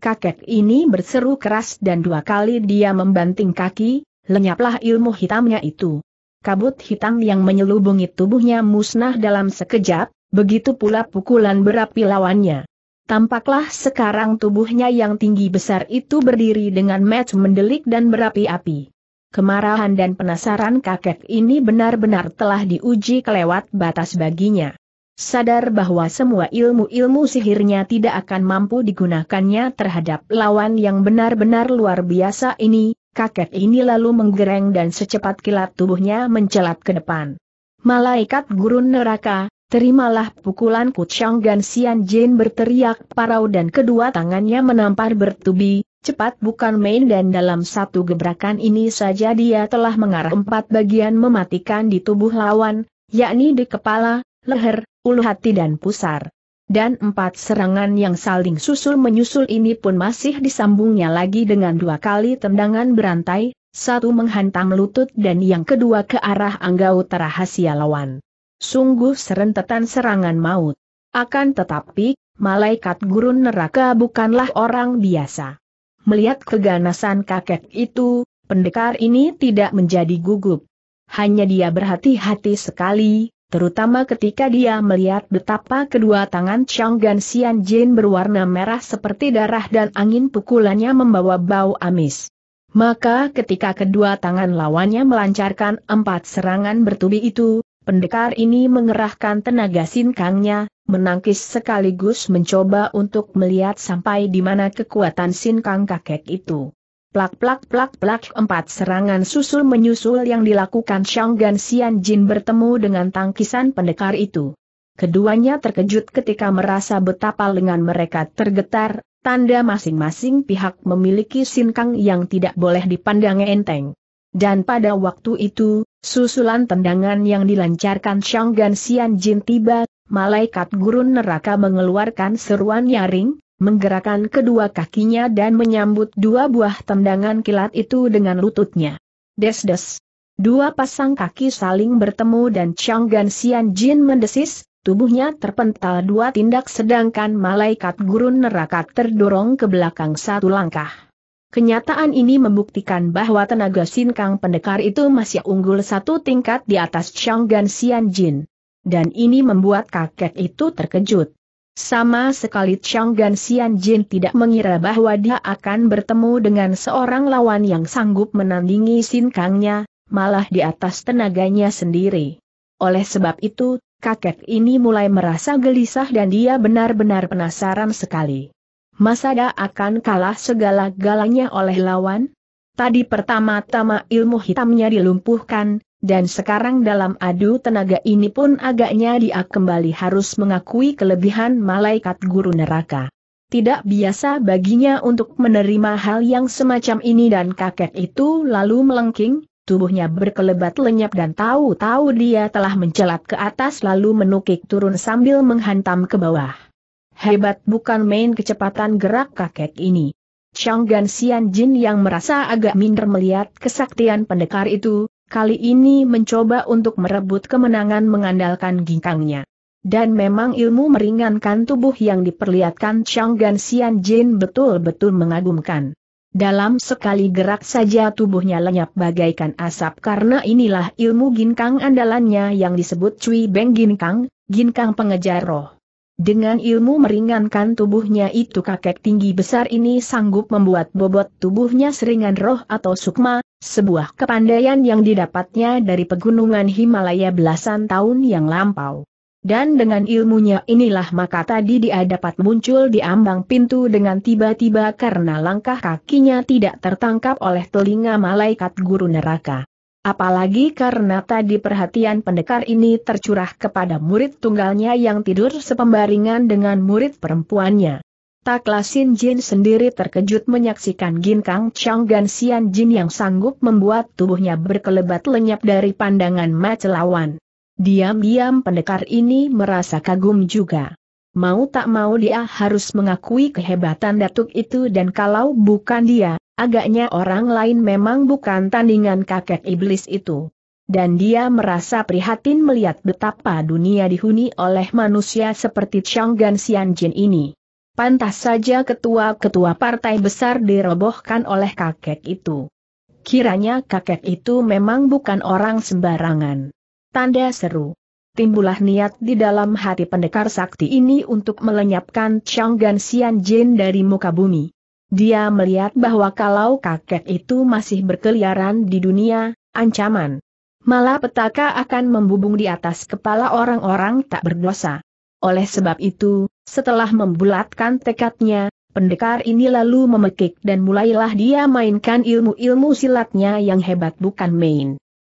kakek ini berseru keras dan dua kali dia membanting kaki, lenyaplah ilmu hitamnya itu. Kabut hitam yang menyelubungi tubuhnya musnah dalam sekejap, begitu pula pukulan berapi lawannya. Tampaklah sekarang tubuhnya yang tinggi besar itu berdiri dengan match mendelik dan berapi-api. Kemarahan dan penasaran kakek ini benar-benar telah diuji kelewat batas baginya. Sadar bahwa semua ilmu-ilmu sihirnya tidak akan mampu digunakannya terhadap lawan yang benar-benar luar biasa ini, kakek ini lalu menggereng dan secepat kilat tubuhnya mencelat ke depan. Malaikat gurun neraka, terimalah pukulan Kuchang Gan Sian Jin berteriak parau dan kedua tangannya menampar bertubi, cepat bukan main dan dalam satu gebrakan ini saja dia telah mengarah empat bagian mematikan di tubuh lawan, yakni di kepala, leher, ulu hati dan pusar. Dan empat serangan yang saling susul-menyusul ini pun masih disambungnya lagi dengan dua kali tendangan berantai, satu menghantam lutut dan yang kedua ke arah angga utara hasia lawan. Sungguh serentetan serangan maut. Akan tetapi, malaikat gurun neraka bukanlah orang biasa. Melihat keganasan kakek itu, pendekar ini tidak menjadi gugup. Hanya dia berhati-hati sekali, terutama ketika dia melihat betapa kedua tangan Chang Gan Xian Jin berwarna merah seperti darah dan angin pukulannya membawa bau amis. Maka ketika kedua tangan lawannya melancarkan empat serangan bertubi itu, pendekar ini mengerahkan tenaga sinkangnya, menangkis sekaligus mencoba untuk melihat sampai di mana kekuatan sinkang kakek itu. Plak plak plak plak empat serangan susul menyusul yang dilakukan Shanggan Xian Jin bertemu dengan tangkisan pendekar itu. Keduanya terkejut ketika merasa betapa lengan mereka tergetar, tanda masing-masing pihak memiliki sinkang yang tidak boleh dipandang enteng. Dan pada waktu itu, susulan tendangan yang dilancarkan Shanggan Xian Jin tiba, malaikat gurun neraka mengeluarkan seruan nyaring, menggerakkan kedua kakinya dan menyambut dua buah tendangan kilat itu dengan lututnya. Des-des. Dua pasang kaki saling bertemu dan Chang Gan Xian Jin mendesis, tubuhnya terpental dua tindak sedangkan malaikat gurun neraka terdorong ke belakang satu langkah. Kenyataan ini membuktikan bahwa tenaga Kang pendekar itu masih unggul satu tingkat di atas Chang Gan Xian Jin. Dan ini membuat kakek itu terkejut. Sama sekali Chang Gan Xian Jin tidak mengira bahwa dia akan bertemu dengan seorang lawan yang sanggup menandingi Sin Kangnya, malah di atas tenaganya sendiri. Oleh sebab itu, kakek ini mulai merasa gelisah dan dia benar-benar penasaran sekali. Masa dia akan kalah segala-galanya oleh lawan? Tadi pertama-tama ilmu hitamnya dilumpuhkan, dan sekarang dalam adu tenaga ini pun agaknya dia kembali harus mengakui kelebihan malaikat guru neraka. Tidak biasa baginya untuk menerima hal yang semacam ini dan kakek itu lalu melengking, tubuhnya berkelebat lenyap dan tahu-tahu dia telah mencelat ke atas lalu menukik turun sambil menghantam ke bawah. Hebat bukan main kecepatan gerak kakek ini. Chang Gan Xian Jin yang merasa agak minder melihat kesaktian pendekar itu, kali ini mencoba untuk merebut kemenangan mengandalkan ginkangnya. Dan memang ilmu meringankan tubuh yang diperlihatkan Chang Gan Xian Jin betul-betul mengagumkan. Dalam sekali gerak saja tubuhnya lenyap bagaikan asap karena inilah ilmu ginkang andalannya yang disebut Cui Beng Ginkang, ginkang pengejar roh. Dengan ilmu meringankan tubuhnya itu kakek tinggi besar ini sanggup membuat bobot tubuhnya seringan roh atau sukma, sebuah kepandaian yang didapatnya dari pegunungan Himalaya belasan tahun yang lampau. Dan dengan ilmunya inilah maka tadi dia dapat muncul di ambang pintu dengan tiba-tiba karena langkah kakinya tidak tertangkap oleh telinga malaikat guru neraka. Apalagi karena tadi perhatian pendekar ini tercurah kepada murid tunggalnya yang tidur sepembaringan dengan murid perempuannya. Taklasin Jin sendiri terkejut menyaksikan Gin Kang Chang dan Sian Jin yang sanggup membuat tubuhnya berkelebat lenyap dari pandangan mata lawan. Diam-diam pendekar ini merasa kagum juga. Mau tak mau dia harus mengakui kehebatan datuk itu dan kalau bukan dia, agaknya orang lain memang bukan tandingan kakek iblis itu. Dan dia merasa prihatin melihat betapa dunia dihuni oleh manusia seperti Chang Gan Sian Jin ini. Pantas saja ketua-ketua partai besar dirobohkan oleh kakek itu. Kiranya kakek itu memang bukan orang sembarangan. Tanda seru. Timbulah niat di dalam hati pendekar sakti ini untuk melenyapkan Changgan Sian Jin dari muka bumi. Dia melihat bahwa kalau kakek itu masih berkeliaran di dunia, ancaman. Malah petaka akan membubung di atas kepala orang-orang tak berdosa. Oleh sebab itu, setelah membulatkan tekadnya, pendekar ini lalu memekik dan mulailah dia mainkan ilmu-ilmu silatnya yang hebat bukan main.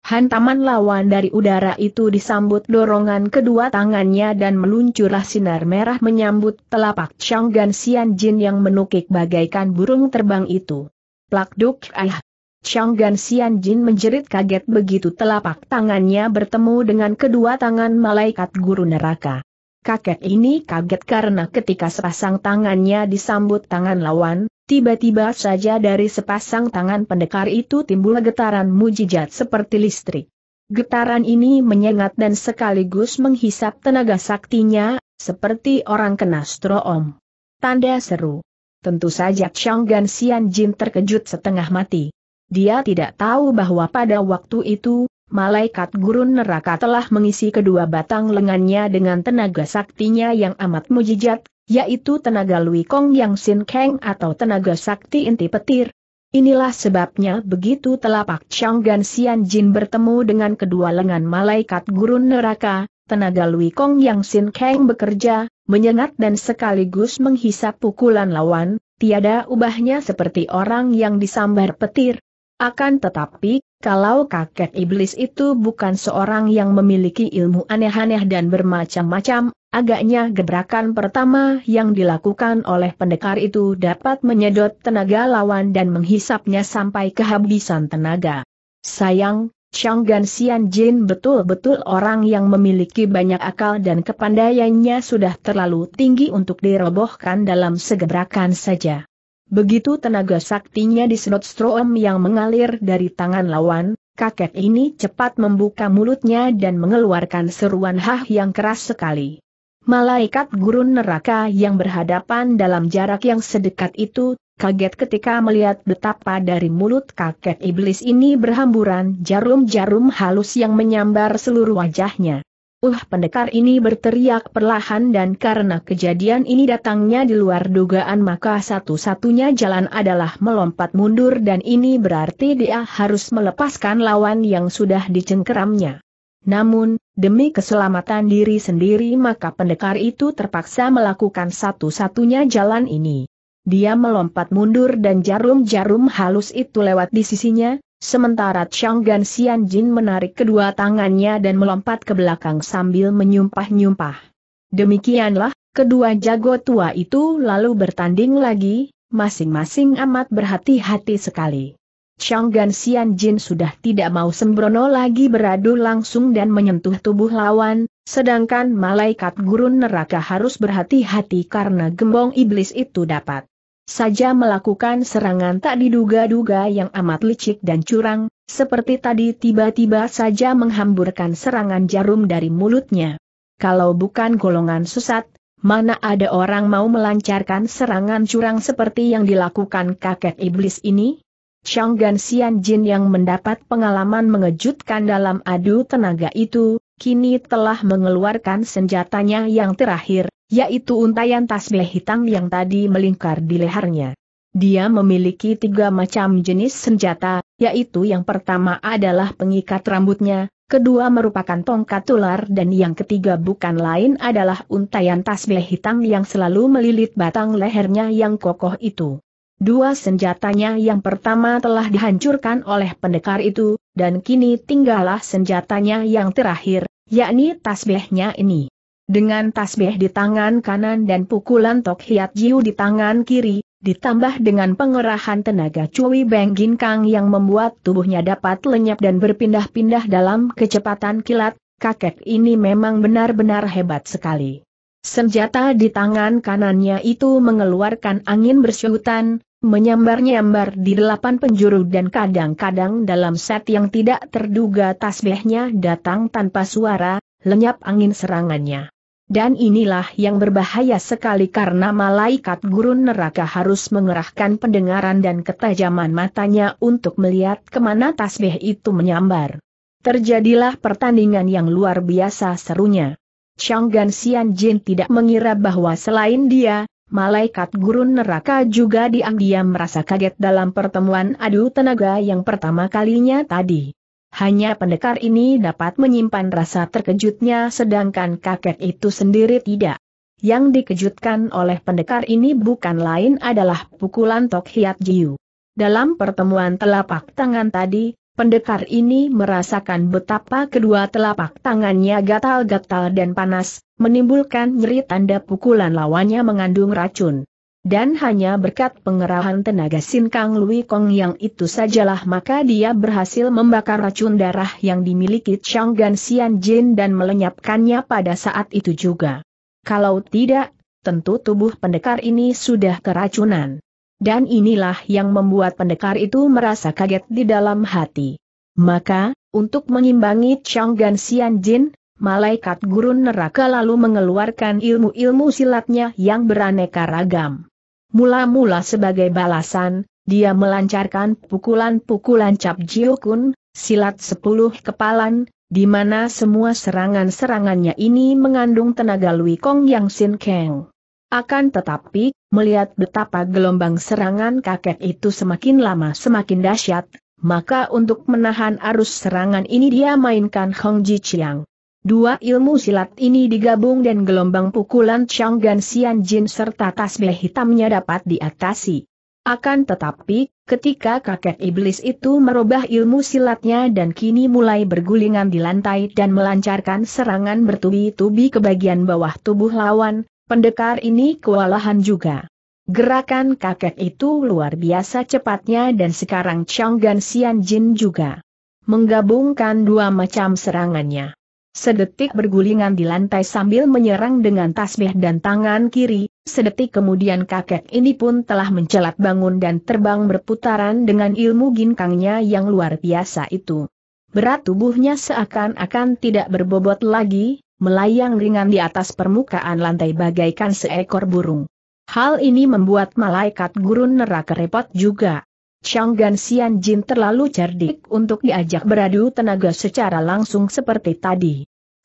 Hantaman lawan dari udara itu disambut dorongan kedua tangannya dan meluncurlah sinar merah menyambut telapak Changgan Xian Jin yang menukik bagaikan burung terbang itu. Plakduk ah! Changgan Xian Jin menjerit kaget begitu telapak tangannya bertemu dengan kedua tangan malaikat guru neraka. Kakek ini kaget karena ketika sepasang tangannya disambut tangan lawan, tiba-tiba saja dari sepasang tangan pendekar itu timbul getaran mujijat seperti listrik. Getaran ini menyengat dan sekaligus menghisap tenaga saktinya, seperti orang kena stroom. Tanda seru. Tentu saja Chang Gan Xian Jin terkejut setengah mati. Dia tidak tahu bahwa pada waktu itu, malaikat gurun neraka telah mengisi kedua batang lengannya dengan tenaga saktinya yang amat mujijat, yaitu tenaga Lui Kong Yang Sin Kang atau tenaga sakti inti petir. Inilah sebabnya begitu telapak Chang Sian Jin bertemu dengan kedua lengan malaikat gurun neraka, tenaga Lui Kong Yang Sin Kang bekerja, menyengat dan sekaligus menghisap pukulan lawan, tiada ubahnya seperti orang yang disambar petir. Akan tetapi, kalau kakek iblis itu bukan seorang yang memiliki ilmu aneh-aneh dan bermacam-macam, agaknya gebrakan pertama yang dilakukan oleh pendekar itu dapat menyedot tenaga lawan dan menghisapnya sampai kehabisan tenaga. Sayang, Chang Xian Jin betul-betul orang yang memiliki banyak akal dan kepandaiannya sudah terlalu tinggi untuk dirobohkan dalam segebrakan saja. Begitu tenaga saktinya disedot stroem yang mengalir dari tangan lawan, kakek ini cepat membuka mulutnya dan mengeluarkan seruan hah yang keras sekali. Malaikat gurun neraka yang berhadapan dalam jarak yang sedekat itu, kaget ketika melihat betapa dari mulut kakek iblis ini berhamburan jarum-jarum halus yang menyambar seluruh wajahnya. Uh pendekar ini berteriak perlahan dan karena kejadian ini datangnya di luar dugaan maka satu-satunya jalan adalah melompat mundur dan ini berarti dia harus melepaskan lawan yang sudah dicengkeramnya. Namun, demi keselamatan diri sendiri maka pendekar itu terpaksa melakukan satu-satunya jalan ini. Dia melompat mundur dan jarum-jarum halus itu lewat di sisinya, Sementara Chang Gan Xian Jin menarik kedua tangannya dan melompat ke belakang sambil menyumpah-nyumpah. Demikianlah, kedua jago tua itu lalu bertanding lagi, masing-masing amat berhati-hati sekali. Chang Gan Xian Jin sudah tidak mau sembrono lagi beradu langsung dan menyentuh tubuh lawan, sedangkan malaikat gurun neraka harus berhati-hati karena gembong iblis itu dapat saja melakukan serangan tak diduga-duga yang amat licik dan curang, seperti tadi tiba-tiba saja menghamburkan serangan jarum dari mulutnya. Kalau bukan golongan susat, mana ada orang mau melancarkan serangan curang seperti yang dilakukan kakek iblis ini? Chang Gan Xian Jin yang mendapat pengalaman mengejutkan dalam adu tenaga itu, kini telah mengeluarkan senjatanya yang terakhir, yaitu untayan tasbih hitam yang tadi melingkar di lehernya. Dia memiliki tiga macam jenis senjata, yaitu yang pertama adalah pengikat rambutnya, kedua merupakan tongkat tular dan yang ketiga bukan lain adalah untayan tasbih hitam yang selalu melilit batang lehernya yang kokoh itu. Dua senjatanya yang pertama telah dihancurkan oleh pendekar itu, dan kini tinggallah senjatanya yang terakhir, yakni tasbihnya ini. Dengan tasbih di tangan kanan dan pukulan Tok Hiat Jiu di tangan kiri, ditambah dengan pengerahan tenaga Cui Beng Gin Kang yang membuat tubuhnya dapat lenyap dan berpindah-pindah dalam kecepatan kilat, kakek ini memang benar-benar hebat sekali. Senjata di tangan kanannya itu mengeluarkan angin bersyutan, menyambar-nyambar di delapan penjuru dan kadang-kadang dalam set yang tidak terduga tasbihnya datang tanpa suara, lenyap angin serangannya. Dan inilah yang berbahaya sekali karena malaikat gurun neraka harus mengerahkan pendengaran dan ketajaman matanya untuk melihat kemana tasbih itu menyambar. Terjadilah pertandingan yang luar biasa serunya. Chang Gan Xian Jin tidak mengira bahwa selain dia, malaikat gurun neraka juga diam-diam merasa kaget dalam pertemuan adu tenaga yang pertama kalinya tadi. Hanya pendekar ini dapat menyimpan rasa terkejutnya sedangkan kakek itu sendiri tidak. Yang dikejutkan oleh pendekar ini bukan lain adalah pukulan Tok Hiat Jiu. Dalam pertemuan telapak tangan tadi, pendekar ini merasakan betapa kedua telapak tangannya gatal-gatal dan panas, menimbulkan nyeri tanda pukulan lawannya mengandung racun. Dan hanya berkat pengerahan tenaga Sin Kang Lui Kong yang itu sajalah maka dia berhasil membakar racun darah yang dimiliki Chang Gan Xian Jin dan melenyapkannya pada saat itu juga. Kalau tidak, tentu tubuh pendekar ini sudah keracunan. Dan inilah yang membuat pendekar itu merasa kaget di dalam hati. Maka, untuk mengimbangi Chang Gan Xian Jin, malaikat gurun neraka lalu mengeluarkan ilmu-ilmu silatnya yang beraneka ragam. Mula-mula sebagai balasan, dia melancarkan pukulan-pukulan Cap Jiokun, silat sepuluh kepalan, di mana semua serangan-serangannya ini mengandung tenaga Lui Kong Yang Sin keng. Akan tetapi, melihat betapa gelombang serangan kakek itu semakin lama semakin dahsyat, maka untuk menahan arus serangan ini dia mainkan Hong Ji Chiang. Dua ilmu silat ini digabung dan gelombang pukulan Gan Xian Jin serta tasbih hitamnya dapat diatasi. Akan tetapi, ketika kakek iblis itu merubah ilmu silatnya dan kini mulai bergulingan di lantai dan melancarkan serangan bertubi-tubi ke bagian bawah tubuh lawan, pendekar ini kewalahan juga. Gerakan kakek itu luar biasa cepatnya dan sekarang Gan Xian Jin juga menggabungkan dua macam serangannya. Sedetik bergulingan di lantai sambil menyerang dengan tasbih dan tangan kiri, sedetik kemudian kakek ini pun telah mencelat bangun dan terbang berputaran dengan ilmu ginkangnya yang luar biasa itu. Berat tubuhnya seakan-akan tidak berbobot lagi, melayang ringan di atas permukaan lantai bagaikan seekor burung. Hal ini membuat malaikat gurun neraka repot juga. Gan Xian Jin terlalu cerdik untuk diajak beradu tenaga secara langsung seperti tadi.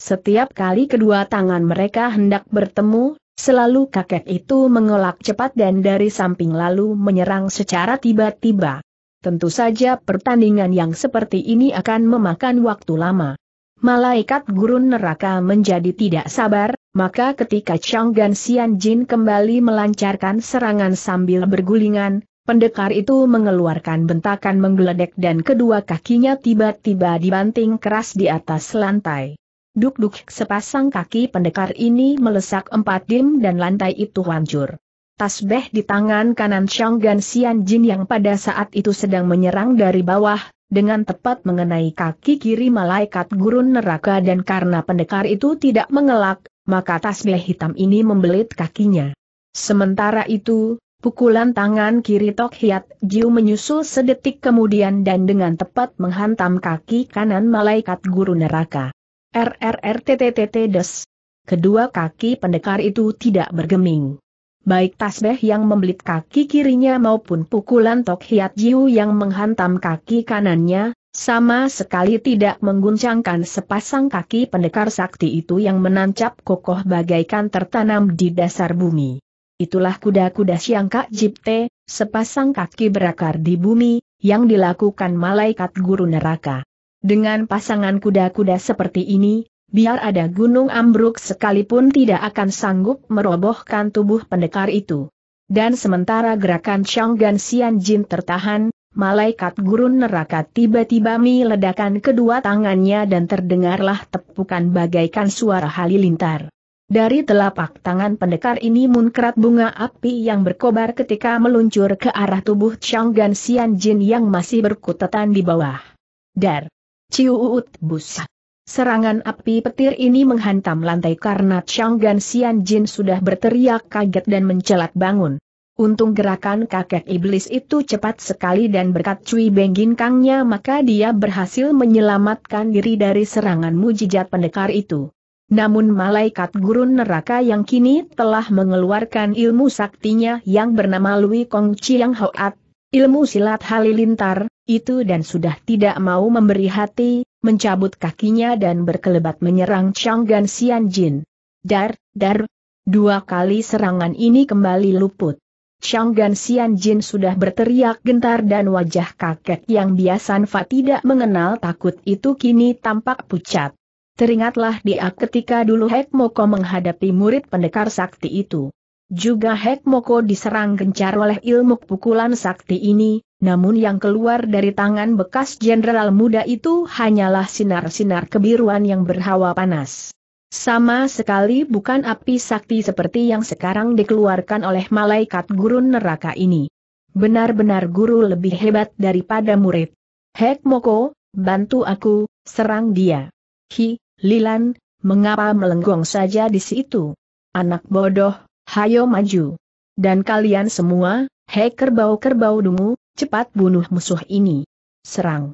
Setiap kali kedua tangan mereka hendak bertemu, selalu kakek itu mengelak cepat dan dari samping lalu menyerang secara tiba-tiba. Tentu saja pertandingan yang seperti ini akan memakan waktu lama. Malaikat gurun neraka menjadi tidak sabar, maka ketika Gan Xian Jin kembali melancarkan serangan sambil bergulingan, Pendekar itu mengeluarkan bentakan menggeledek dan kedua kakinya tiba-tiba dibanting keras di atas lantai. Duk-duk sepasang kaki pendekar ini melesak empat dim dan lantai itu hancur. Tasbeh di tangan kanan Gan Xian Jin yang pada saat itu sedang menyerang dari bawah, dengan tepat mengenai kaki kiri malaikat gurun neraka dan karena pendekar itu tidak mengelak, maka tasbeh hitam ini membelit kakinya. Sementara itu, Pukulan tangan kiri Tok Hiat Jiu menyusul sedetik kemudian dan dengan tepat menghantam kaki kanan malaikat guru neraka. RRRTTTT des. Kedua kaki pendekar itu tidak bergeming. Baik tasbih yang membelit kaki kirinya maupun pukulan Tok Hiat Jiu yang menghantam kaki kanannya, sama sekali tidak mengguncangkan sepasang kaki pendekar sakti itu yang menancap kokoh bagaikan tertanam di dasar bumi itulah kuda-kuda siang Kak Jipte, sepasang kaki berakar di bumi, yang dilakukan malaikat guru neraka. Dengan pasangan kuda-kuda seperti ini, biar ada gunung ambruk sekalipun tidak akan sanggup merobohkan tubuh pendekar itu. Dan sementara gerakan dan Sian Jin tertahan, malaikat gurun neraka tiba-tiba meledakkan kedua tangannya dan terdengarlah tepukan bagaikan suara halilintar. Dari telapak tangan pendekar ini munkrat bunga api yang berkobar ketika meluncur ke arah tubuh Chang Gan Xian Jin yang masih berkutatan di bawah. Dar! Ciuut busa! Serangan api petir ini menghantam lantai karena Chang Gan Xian Jin sudah berteriak kaget dan mencelat bangun. Untung gerakan kakek iblis itu cepat sekali dan berkat Cui Bengin Kangnya maka dia berhasil menyelamatkan diri dari serangan mujizat pendekar itu. Namun malaikat gurun neraka yang kini telah mengeluarkan ilmu saktinya yang bernama Lui Kong Chiang Hoat, ilmu silat halilintar, itu dan sudah tidak mau memberi hati, mencabut kakinya dan berkelebat menyerang Chang Gan Xian Jin. Dar, dar, dua kali serangan ini kembali luput. Chang Gan Xian Jin sudah berteriak gentar dan wajah kakek yang biasa Fa tidak mengenal takut itu kini tampak pucat. Teringatlah dia ketika dulu Moko menghadapi murid pendekar sakti itu. Juga Hek Moko diserang gencar oleh ilmu pukulan sakti ini, namun yang keluar dari tangan bekas jenderal muda itu hanyalah sinar-sinar kebiruan yang berhawa panas. Sama sekali bukan api sakti seperti yang sekarang dikeluarkan oleh malaikat gurun neraka ini. Benar-benar guru lebih hebat daripada murid. Hek Moko, bantu aku, serang dia. Hi, Lilan, mengapa melenggong saja di situ? Anak bodoh, hayo maju. Dan kalian semua, hei kerbau-kerbau dungu, cepat bunuh musuh ini. Serang.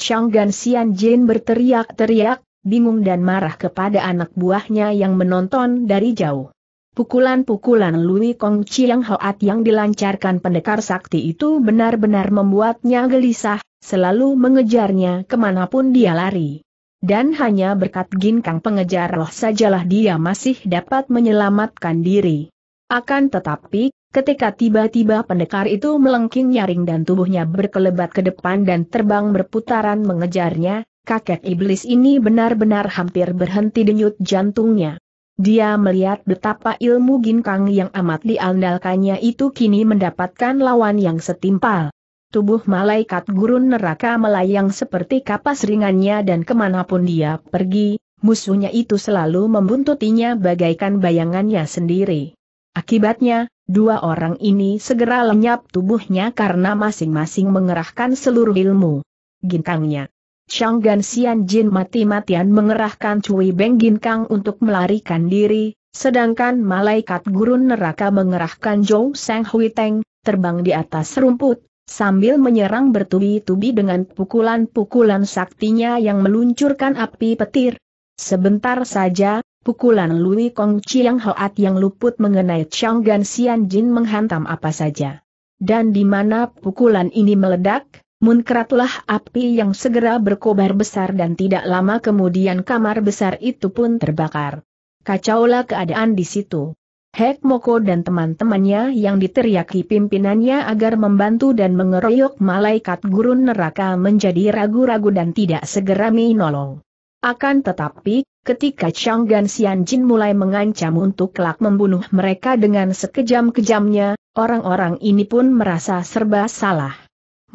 Gan Xian Jin berteriak-teriak, bingung dan marah kepada anak buahnya yang menonton dari jauh. Pukulan-pukulan Lui Kong Chiang Hoat yang dilancarkan pendekar sakti itu benar-benar membuatnya gelisah, selalu mengejarnya kemanapun dia lari. Dan hanya berkat ginkang pengejar roh sajalah dia masih dapat menyelamatkan diri. Akan tetapi, ketika tiba-tiba pendekar itu melengking nyaring dan tubuhnya berkelebat ke depan dan terbang berputaran mengejarnya, kakek iblis ini benar-benar hampir berhenti denyut jantungnya. Dia melihat betapa ilmu ginkang yang amat diandalkannya itu kini mendapatkan lawan yang setimpal. Tubuh malaikat gurun neraka melayang seperti kapas ringannya dan kemanapun dia pergi, musuhnya itu selalu membuntutinya bagaikan bayangannya sendiri. Akibatnya, dua orang ini segera lenyap tubuhnya karena masing-masing mengerahkan seluruh ilmu. Gintangnya, Gan Xian Jin mati-matian mengerahkan Cui Beng Ginkang untuk melarikan diri, sedangkan malaikat gurun neraka mengerahkan Zhou Sang Hui Teng, terbang di atas rumput, sambil menyerang bertubi-tubi dengan pukulan-pukulan saktinya yang meluncurkan api petir. Sebentar saja, pukulan Lui Kong Chiang Hoat yang luput mengenai Chang Gan Xian Jin menghantam apa saja. Dan di mana pukulan ini meledak, munkratlah api yang segera berkobar besar dan tidak lama kemudian kamar besar itu pun terbakar. Kacaulah keadaan di situ. Hek Moko dan teman-temannya yang diteriaki pimpinannya agar membantu dan mengeroyok malaikat gurun neraka menjadi ragu-ragu dan tidak segera menolong. Akan tetapi, ketika Chang Gan Xian Jin mulai mengancam untuk kelak membunuh mereka dengan sekejam-kejamnya, orang-orang ini pun merasa serba salah.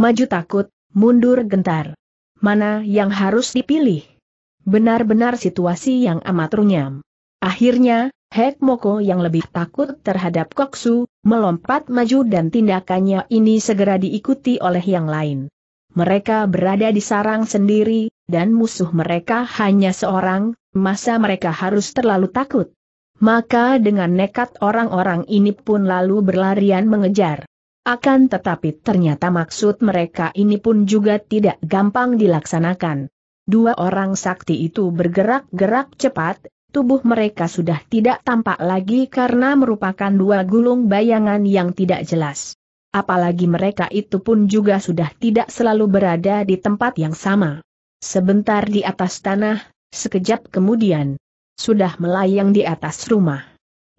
Maju takut, mundur gentar. Mana yang harus dipilih? Benar-benar situasi yang amat runyam. Akhirnya, Hek Moko yang lebih takut terhadap Koksu, melompat maju dan tindakannya ini segera diikuti oleh yang lain. Mereka berada di sarang sendiri, dan musuh mereka hanya seorang, masa mereka harus terlalu takut. Maka dengan nekat orang-orang ini pun lalu berlarian mengejar. Akan tetapi ternyata maksud mereka ini pun juga tidak gampang dilaksanakan. Dua orang sakti itu bergerak-gerak cepat, tubuh mereka sudah tidak tampak lagi karena merupakan dua gulung bayangan yang tidak jelas. Apalagi mereka itu pun juga sudah tidak selalu berada di tempat yang sama. Sebentar di atas tanah, sekejap kemudian, sudah melayang di atas rumah.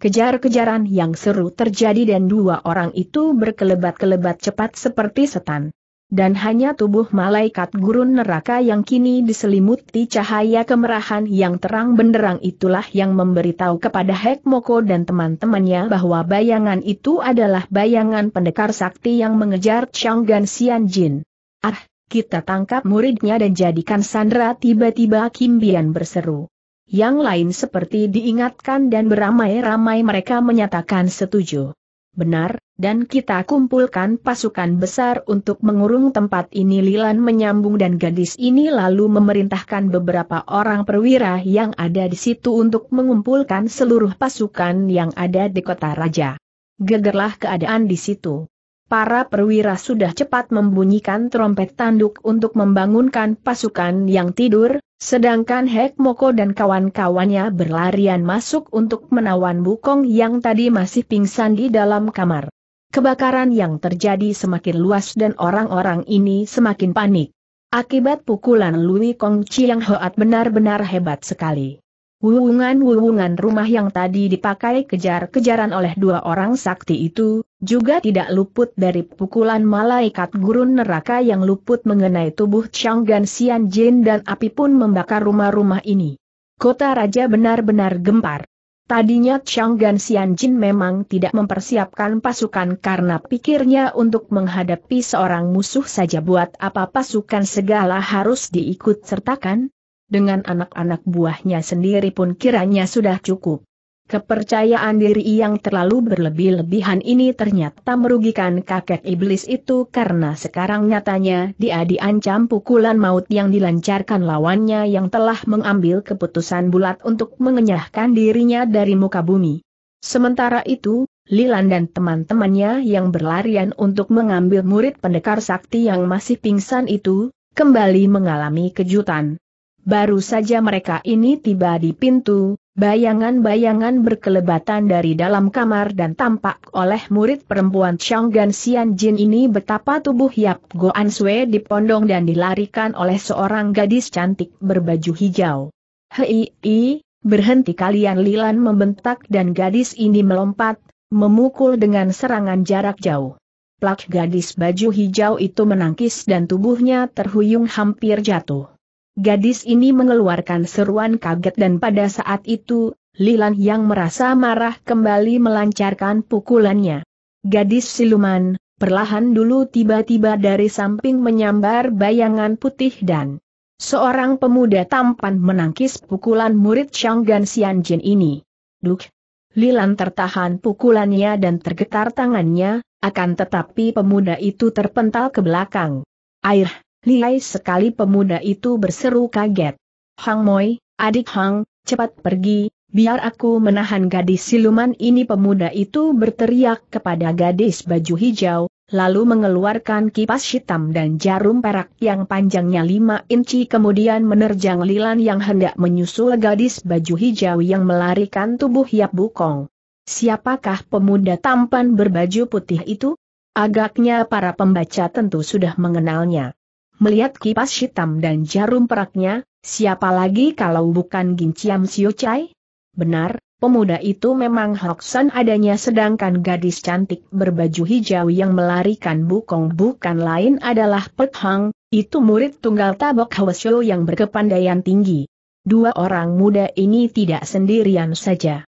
Kejar-kejaran yang seru terjadi dan dua orang itu berkelebat-kelebat cepat seperti setan dan hanya tubuh malaikat gurun neraka yang kini diselimuti cahaya kemerahan yang terang benderang itulah yang memberitahu kepada Hekmoko dan teman-temannya bahwa bayangan itu adalah bayangan pendekar sakti yang mengejar Changgan Xian Jin. Ah, kita tangkap muridnya dan jadikan Sandra tiba-tiba Kimbian berseru. Yang lain seperti diingatkan dan beramai-ramai mereka menyatakan setuju benar, dan kita kumpulkan pasukan besar untuk mengurung tempat ini Lilan menyambung dan gadis ini lalu memerintahkan beberapa orang perwira yang ada di situ untuk mengumpulkan seluruh pasukan yang ada di kota raja. Gegerlah keadaan di situ. Para perwira sudah cepat membunyikan trompet tanduk untuk membangunkan pasukan yang tidur, Sedangkan Hek Moko dan kawan-kawannya berlarian masuk untuk menawan Bukong yang tadi masih pingsan di dalam kamar. Kebakaran yang terjadi semakin luas dan orang-orang ini semakin panik. Akibat pukulan Lui Kong Chiang Hoat benar-benar hebat sekali. Wuwungan, wuwungan rumah yang tadi dipakai kejar-kejaran oleh dua orang sakti itu, juga tidak luput dari pukulan malaikat gurun neraka yang luput mengenai tubuh Changgan Xian Jin dan api pun membakar rumah-rumah ini. Kota Raja benar-benar gempar. Tadinya Changgan Xian Jin memang tidak mempersiapkan pasukan karena pikirnya untuk menghadapi seorang musuh saja buat apa pasukan segala harus diikut sertakan, dengan anak-anak buahnya sendiri pun kiranya sudah cukup. Kepercayaan diri yang terlalu berlebih-lebihan ini ternyata merugikan kakek iblis itu karena sekarang nyatanya dia diancam pukulan maut yang dilancarkan lawannya yang telah mengambil keputusan bulat untuk mengenyahkan dirinya dari muka bumi. Sementara itu, Lilan dan teman-temannya yang berlarian untuk mengambil murid pendekar sakti yang masih pingsan itu, kembali mengalami kejutan. Baru saja mereka ini tiba di pintu, bayangan-bayangan berkelebatan dari dalam kamar dan tampak oleh murid perempuan Gan Xian Jin ini betapa tubuh Yap Goan Sui dipondong dan dilarikan oleh seorang gadis cantik berbaju hijau. Hei, i, berhenti kalian Lilan membentak dan gadis ini melompat, memukul dengan serangan jarak jauh. Plak gadis baju hijau itu menangkis dan tubuhnya terhuyung hampir jatuh. Gadis ini mengeluarkan seruan kaget dan pada saat itu, Lilan yang merasa marah kembali melancarkan pukulannya. Gadis siluman, perlahan dulu tiba-tiba dari samping menyambar bayangan putih dan seorang pemuda tampan menangkis pukulan murid Shanggan Xianjin ini. Duk! Lilan tertahan pukulannya dan tergetar tangannya, akan tetapi pemuda itu terpental ke belakang. Air! Lihai sekali pemuda itu berseru kaget. Hang Moi, adik Hang, cepat pergi, biar aku menahan gadis siluman ini pemuda itu berteriak kepada gadis baju hijau, lalu mengeluarkan kipas hitam dan jarum perak yang panjangnya lima inci kemudian menerjang Lilan yang hendak menyusul gadis baju hijau yang melarikan tubuh Yap Bukong. Siapakah pemuda tampan berbaju putih itu? Agaknya para pembaca tentu sudah mengenalnya. Melihat kipas hitam dan jarum peraknya, siapa lagi kalau bukan Ginciam Sio Chai? Benar, pemuda itu memang Hoksan adanya sedangkan gadis cantik berbaju hijau yang melarikan bukong bukan lain adalah Pet Hang, itu murid tunggal Tabok Hwasyo yang berkepandaian tinggi. Dua orang muda ini tidak sendirian saja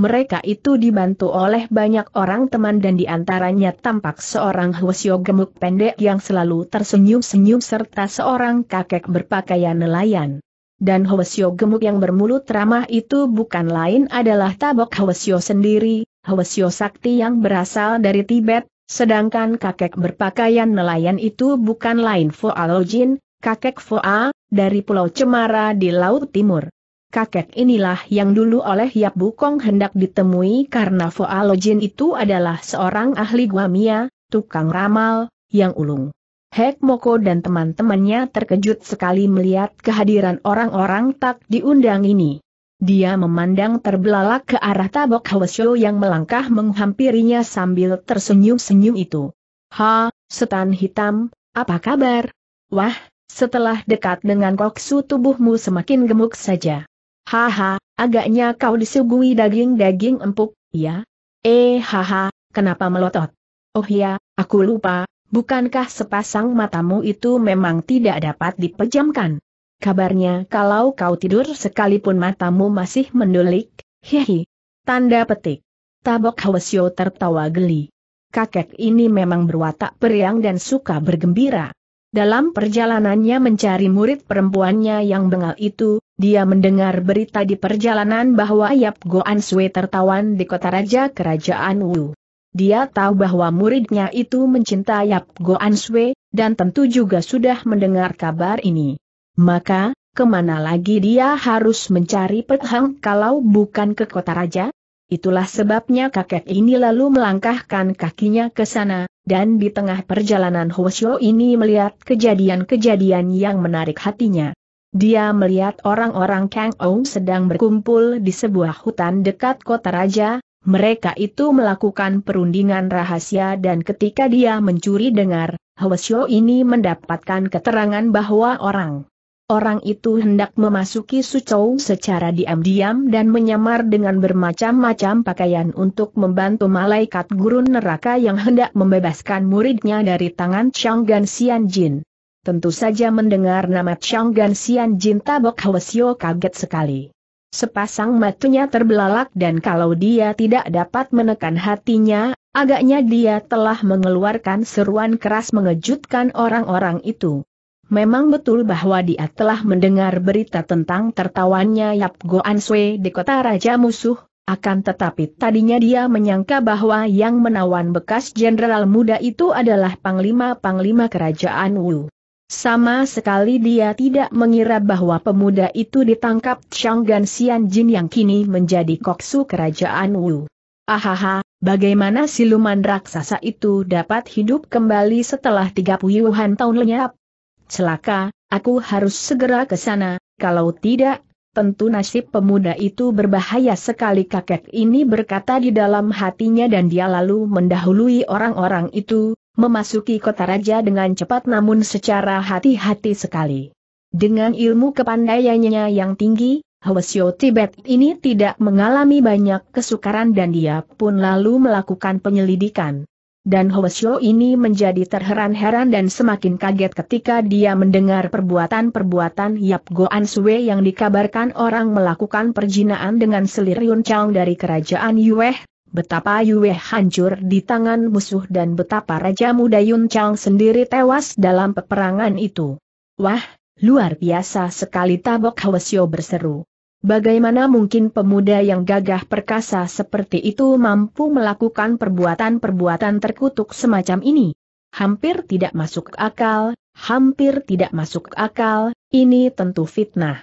mereka itu dibantu oleh banyak orang teman dan diantaranya tampak seorang Hwasyo gemuk pendek yang selalu tersenyum-senyum serta seorang kakek berpakaian nelayan. Dan Hwasyo gemuk yang bermulut ramah itu bukan lain adalah Tabok Hwasyo sendiri, Hwasyo Sakti yang berasal dari Tibet, sedangkan kakek berpakaian nelayan itu bukan lain Foa Lojin, kakek Foa, dari Pulau Cemara di Laut Timur kakek inilah yang dulu oleh Yap Bukong hendak ditemui karena Foalojin itu adalah seorang ahli guamia, tukang ramal, yang ulung. Hek Moko dan teman-temannya terkejut sekali melihat kehadiran orang-orang tak diundang ini. Dia memandang terbelalak ke arah tabok Hwasyo yang melangkah menghampirinya sambil tersenyum-senyum itu. Ha, setan hitam, apa kabar? Wah, setelah dekat dengan koksu tubuhmu semakin gemuk saja. Haha, agaknya kau disuguhi daging-daging empuk, ya? Eh haha, kenapa melotot? Oh ya, aku lupa, bukankah sepasang matamu itu memang tidak dapat dipejamkan? Kabarnya kalau kau tidur sekalipun matamu masih mendulik, hehe. Tanda petik. Tabok Hwasyo tertawa geli. Kakek ini memang berwatak periang dan suka bergembira. Dalam perjalanannya mencari murid perempuannya yang bengal itu, dia mendengar berita di perjalanan bahwa Yap Goan Sui tertawan di kota Raja Kerajaan Wu. Dia tahu bahwa muridnya itu mencinta Yap Goan Sui, dan tentu juga sudah mendengar kabar ini. Maka, kemana lagi dia harus mencari Pethang kalau bukan ke kota raja? Itulah sebabnya kakek ini lalu melangkahkan kakinya ke sana, dan di tengah perjalanan Hoshio ini melihat kejadian-kejadian yang menarik hatinya. Dia melihat orang-orang Kang Ou sedang berkumpul di sebuah hutan dekat kota raja, mereka itu melakukan perundingan rahasia dan ketika dia mencuri dengar, Hwasyo ini mendapatkan keterangan bahwa orang orang itu hendak memasuki Suchou secara diam-diam dan menyamar dengan bermacam-macam pakaian untuk membantu malaikat gurun neraka yang hendak membebaskan muridnya dari tangan Chang Gan Xian Jin tentu saja mendengar nama Chang Gan Xian Jin Tabok Hwasyo kaget sekali. Sepasang matanya terbelalak dan kalau dia tidak dapat menekan hatinya, agaknya dia telah mengeluarkan seruan keras mengejutkan orang-orang itu. Memang betul bahwa dia telah mendengar berita tentang tertawannya Yap Goan Sui di kota Raja Musuh, akan tetapi tadinya dia menyangka bahwa yang menawan bekas jenderal muda itu adalah panglima-panglima kerajaan Wu. Sama sekali dia tidak mengira bahwa pemuda itu ditangkap Changgan Xian Jin yang kini menjadi koksu kerajaan Wu. Ahaha, bagaimana siluman raksasa itu dapat hidup kembali setelah tiga puluhan tahun lenyap? Celaka, aku harus segera ke sana, kalau tidak, tentu nasib pemuda itu berbahaya sekali kakek ini berkata di dalam hatinya dan dia lalu mendahului orang-orang itu, memasuki kota raja dengan cepat namun secara hati-hati sekali. Dengan ilmu kepandaiannya yang tinggi, Hwasyo Tibet ini tidak mengalami banyak kesukaran dan dia pun lalu melakukan penyelidikan. Dan Hwasyo ini menjadi terheran-heran dan semakin kaget ketika dia mendengar perbuatan-perbuatan Yap Goan Sue yang dikabarkan orang melakukan perjinaan dengan selir Yun Chang dari kerajaan Yueh, betapa Yue hancur di tangan musuh dan betapa Raja Muda Yun Chang sendiri tewas dalam peperangan itu. Wah, luar biasa sekali Tabok Hwasyo berseru. Bagaimana mungkin pemuda yang gagah perkasa seperti itu mampu melakukan perbuatan-perbuatan terkutuk semacam ini? Hampir tidak masuk akal, hampir tidak masuk akal, ini tentu fitnah.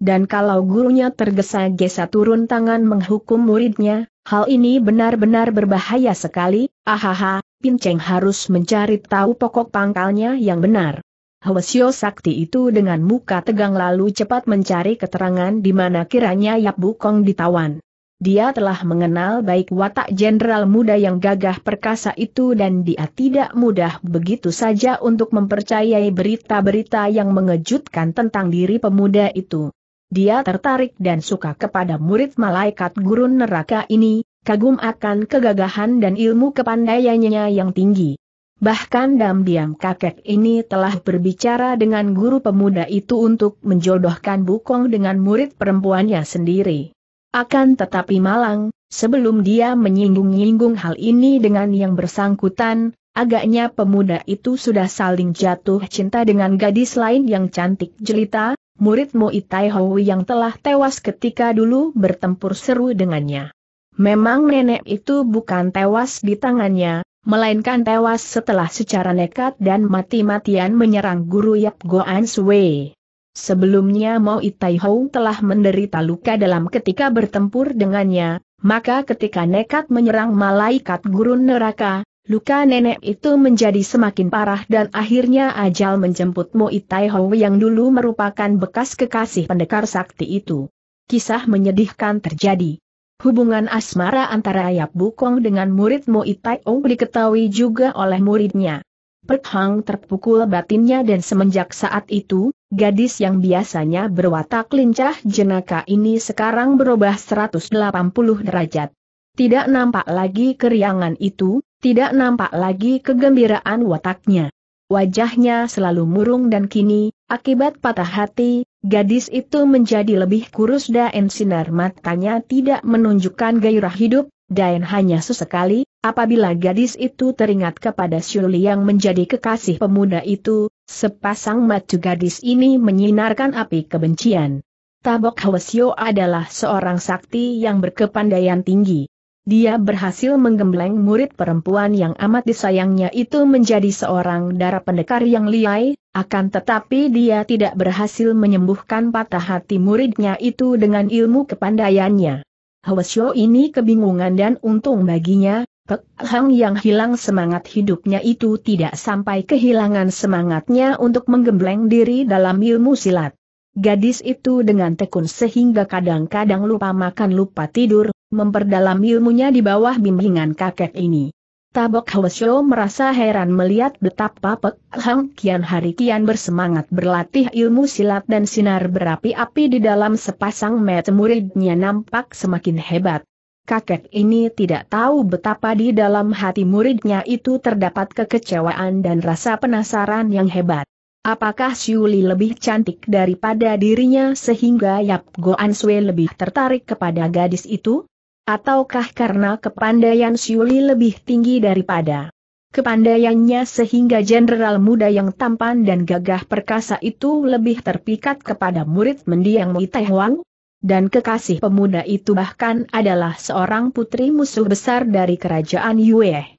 Dan kalau gurunya tergesa-gesa turun tangan menghukum muridnya, Hal ini benar-benar berbahaya sekali, ahaha, Pinceng harus mencari tahu pokok pangkalnya yang benar. Hwasyo Sakti itu dengan muka tegang lalu cepat mencari keterangan di mana kiranya Yap Bukong ditawan. Dia telah mengenal baik watak jenderal muda yang gagah perkasa itu dan dia tidak mudah begitu saja untuk mempercayai berita-berita yang mengejutkan tentang diri pemuda itu dia tertarik dan suka kepada murid malaikat gurun neraka ini, kagum akan kegagahan dan ilmu kepandaiannya yang tinggi. Bahkan diam-diam kakek ini telah berbicara dengan guru pemuda itu untuk menjodohkan Bukong dengan murid perempuannya sendiri. Akan tetapi malang, sebelum dia menyinggung-nyinggung hal ini dengan yang bersangkutan, agaknya pemuda itu sudah saling jatuh cinta dengan gadis lain yang cantik jelita, Murid muridmu Itai Hou yang telah tewas ketika dulu bertempur seru dengannya. Memang nenek itu bukan tewas di tangannya, melainkan tewas setelah secara nekat dan mati-matian menyerang guru Yap Goan Sui. Sebelumnya Mo Itai Hou telah menderita luka dalam ketika bertempur dengannya, maka ketika nekat menyerang malaikat gurun neraka, Luka nenek itu menjadi semakin parah dan akhirnya ajal menjemputmu Itai Hou yang dulu merupakan bekas kekasih pendekar sakti itu. Kisah menyedihkan terjadi. Hubungan asmara antara Yap Bukong dengan murid Mo Itai Hou diketahui juga oleh muridnya. Perk Hang terpukul batinnya dan semenjak saat itu, gadis yang biasanya berwatak lincah jenaka ini sekarang berubah 180 derajat. Tidak nampak lagi keriangan itu, tidak nampak lagi kegembiraan wataknya. Wajahnya selalu murung dan kini, akibat patah hati, gadis itu menjadi lebih kurus dan sinar matanya tidak menunjukkan gairah hidup, dan hanya sesekali, apabila gadis itu teringat kepada Shuli yang menjadi kekasih pemuda itu, sepasang mata gadis ini menyinarkan api kebencian. Tabok Hwasyo adalah seorang sakti yang berkepandaian tinggi dia berhasil menggembleng murid perempuan yang amat disayangnya itu menjadi seorang darah pendekar yang liai, akan tetapi dia tidak berhasil menyembuhkan patah hati muridnya itu dengan ilmu kepandaiannya. Hwasyo ini kebingungan dan untung baginya, Pek Hang yang hilang semangat hidupnya itu tidak sampai kehilangan semangatnya untuk menggembleng diri dalam ilmu silat. Gadis itu dengan tekun sehingga kadang-kadang lupa makan lupa tidur, memperdalam ilmunya di bawah bimbingan kakek ini. Tabok Hwasyo merasa heran melihat betapa Pek Hang kian hari kian bersemangat berlatih ilmu silat dan sinar berapi-api di dalam sepasang mata muridnya nampak semakin hebat. Kakek ini tidak tahu betapa di dalam hati muridnya itu terdapat kekecewaan dan rasa penasaran yang hebat. Apakah Siuli lebih cantik daripada dirinya sehingga Yap Goan Sui lebih tertarik kepada gadis itu? Ataukah karena kepandaian Siuli lebih tinggi daripada kepandaiannya sehingga jenderal muda yang tampan dan gagah perkasa itu lebih terpikat kepada murid mendiang Huang? Dan kekasih pemuda itu bahkan adalah seorang putri musuh besar dari kerajaan Yue.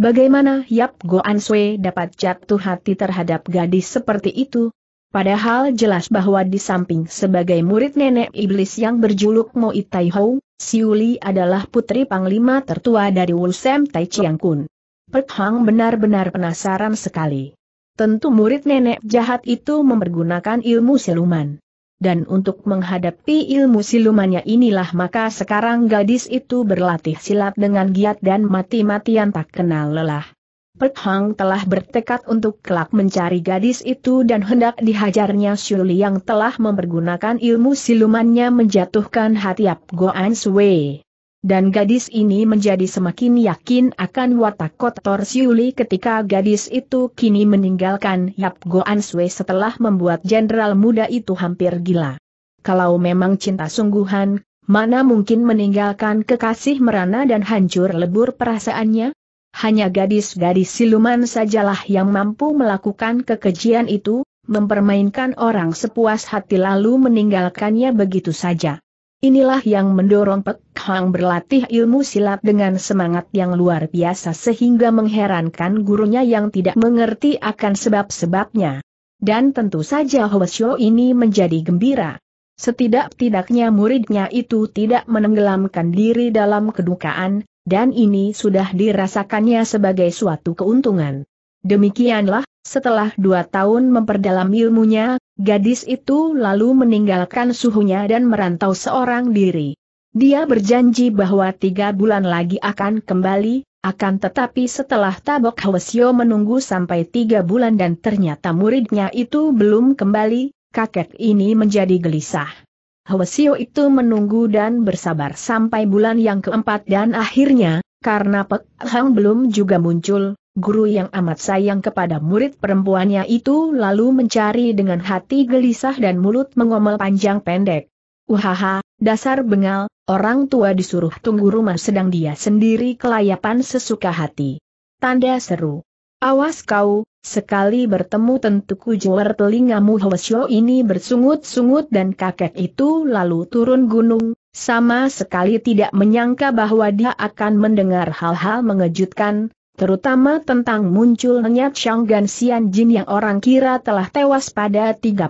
Bagaimana Yap Goan Sui dapat jatuh hati terhadap gadis seperti itu? Padahal jelas bahwa di samping sebagai murid nenek iblis yang berjuluk Mo Itai Hou, Siuli adalah putri panglima tertua dari Wulsem Tai Chiang Kun. Pek Hang benar-benar penasaran sekali. Tentu murid nenek jahat itu mempergunakan ilmu siluman. Dan untuk menghadapi ilmu silumannya inilah maka sekarang gadis itu berlatih silat dengan giat dan mati-matian tak kenal lelah. Pek Hang telah bertekad untuk kelak mencari gadis itu dan hendak dihajarnya Shuli yang telah mempergunakan ilmu silumannya menjatuhkan hati Ap Goan Sui. Dan gadis ini menjadi semakin yakin akan watak kotor Shuli ketika gadis itu kini meninggalkan Yap Goan Sui setelah membuat jenderal muda itu hampir gila. Kalau memang cinta sungguhan, mana mungkin meninggalkan kekasih merana dan hancur lebur perasaannya? hanya gadis-gadis siluman sajalah yang mampu melakukan kekejian itu, mempermainkan orang sepuas hati lalu meninggalkannya begitu saja. Inilah yang mendorong Pek Hang berlatih ilmu silat dengan semangat yang luar biasa sehingga mengherankan gurunya yang tidak mengerti akan sebab-sebabnya. Dan tentu saja Hwasyo ini menjadi gembira. Setidak-tidaknya muridnya itu tidak menenggelamkan diri dalam kedukaan, dan ini sudah dirasakannya sebagai suatu keuntungan. Demikianlah, setelah dua tahun memperdalam ilmunya, gadis itu lalu meninggalkan suhunya dan merantau seorang diri. Dia berjanji bahwa tiga bulan lagi akan kembali, akan tetapi setelah Tabok Hwasyo menunggu sampai tiga bulan dan ternyata muridnya itu belum kembali, kakek ini menjadi gelisah. Hwasio itu menunggu dan bersabar sampai bulan yang keempat dan akhirnya, karena Pek Hang belum juga muncul, guru yang amat sayang kepada murid perempuannya itu lalu mencari dengan hati gelisah dan mulut mengomel panjang pendek. Uhaha, dasar bengal, orang tua disuruh tunggu rumah sedang dia sendiri kelayapan sesuka hati. Tanda seru. Awas kau, Sekali bertemu tentu kujuar telingamu Hwesyo ini bersungut-sungut dan kakek itu lalu turun gunung, sama sekali tidak menyangka bahwa dia akan mendengar hal-hal mengejutkan, terutama tentang munculnya Shanggan Sian Jin yang orang kira telah tewas pada 30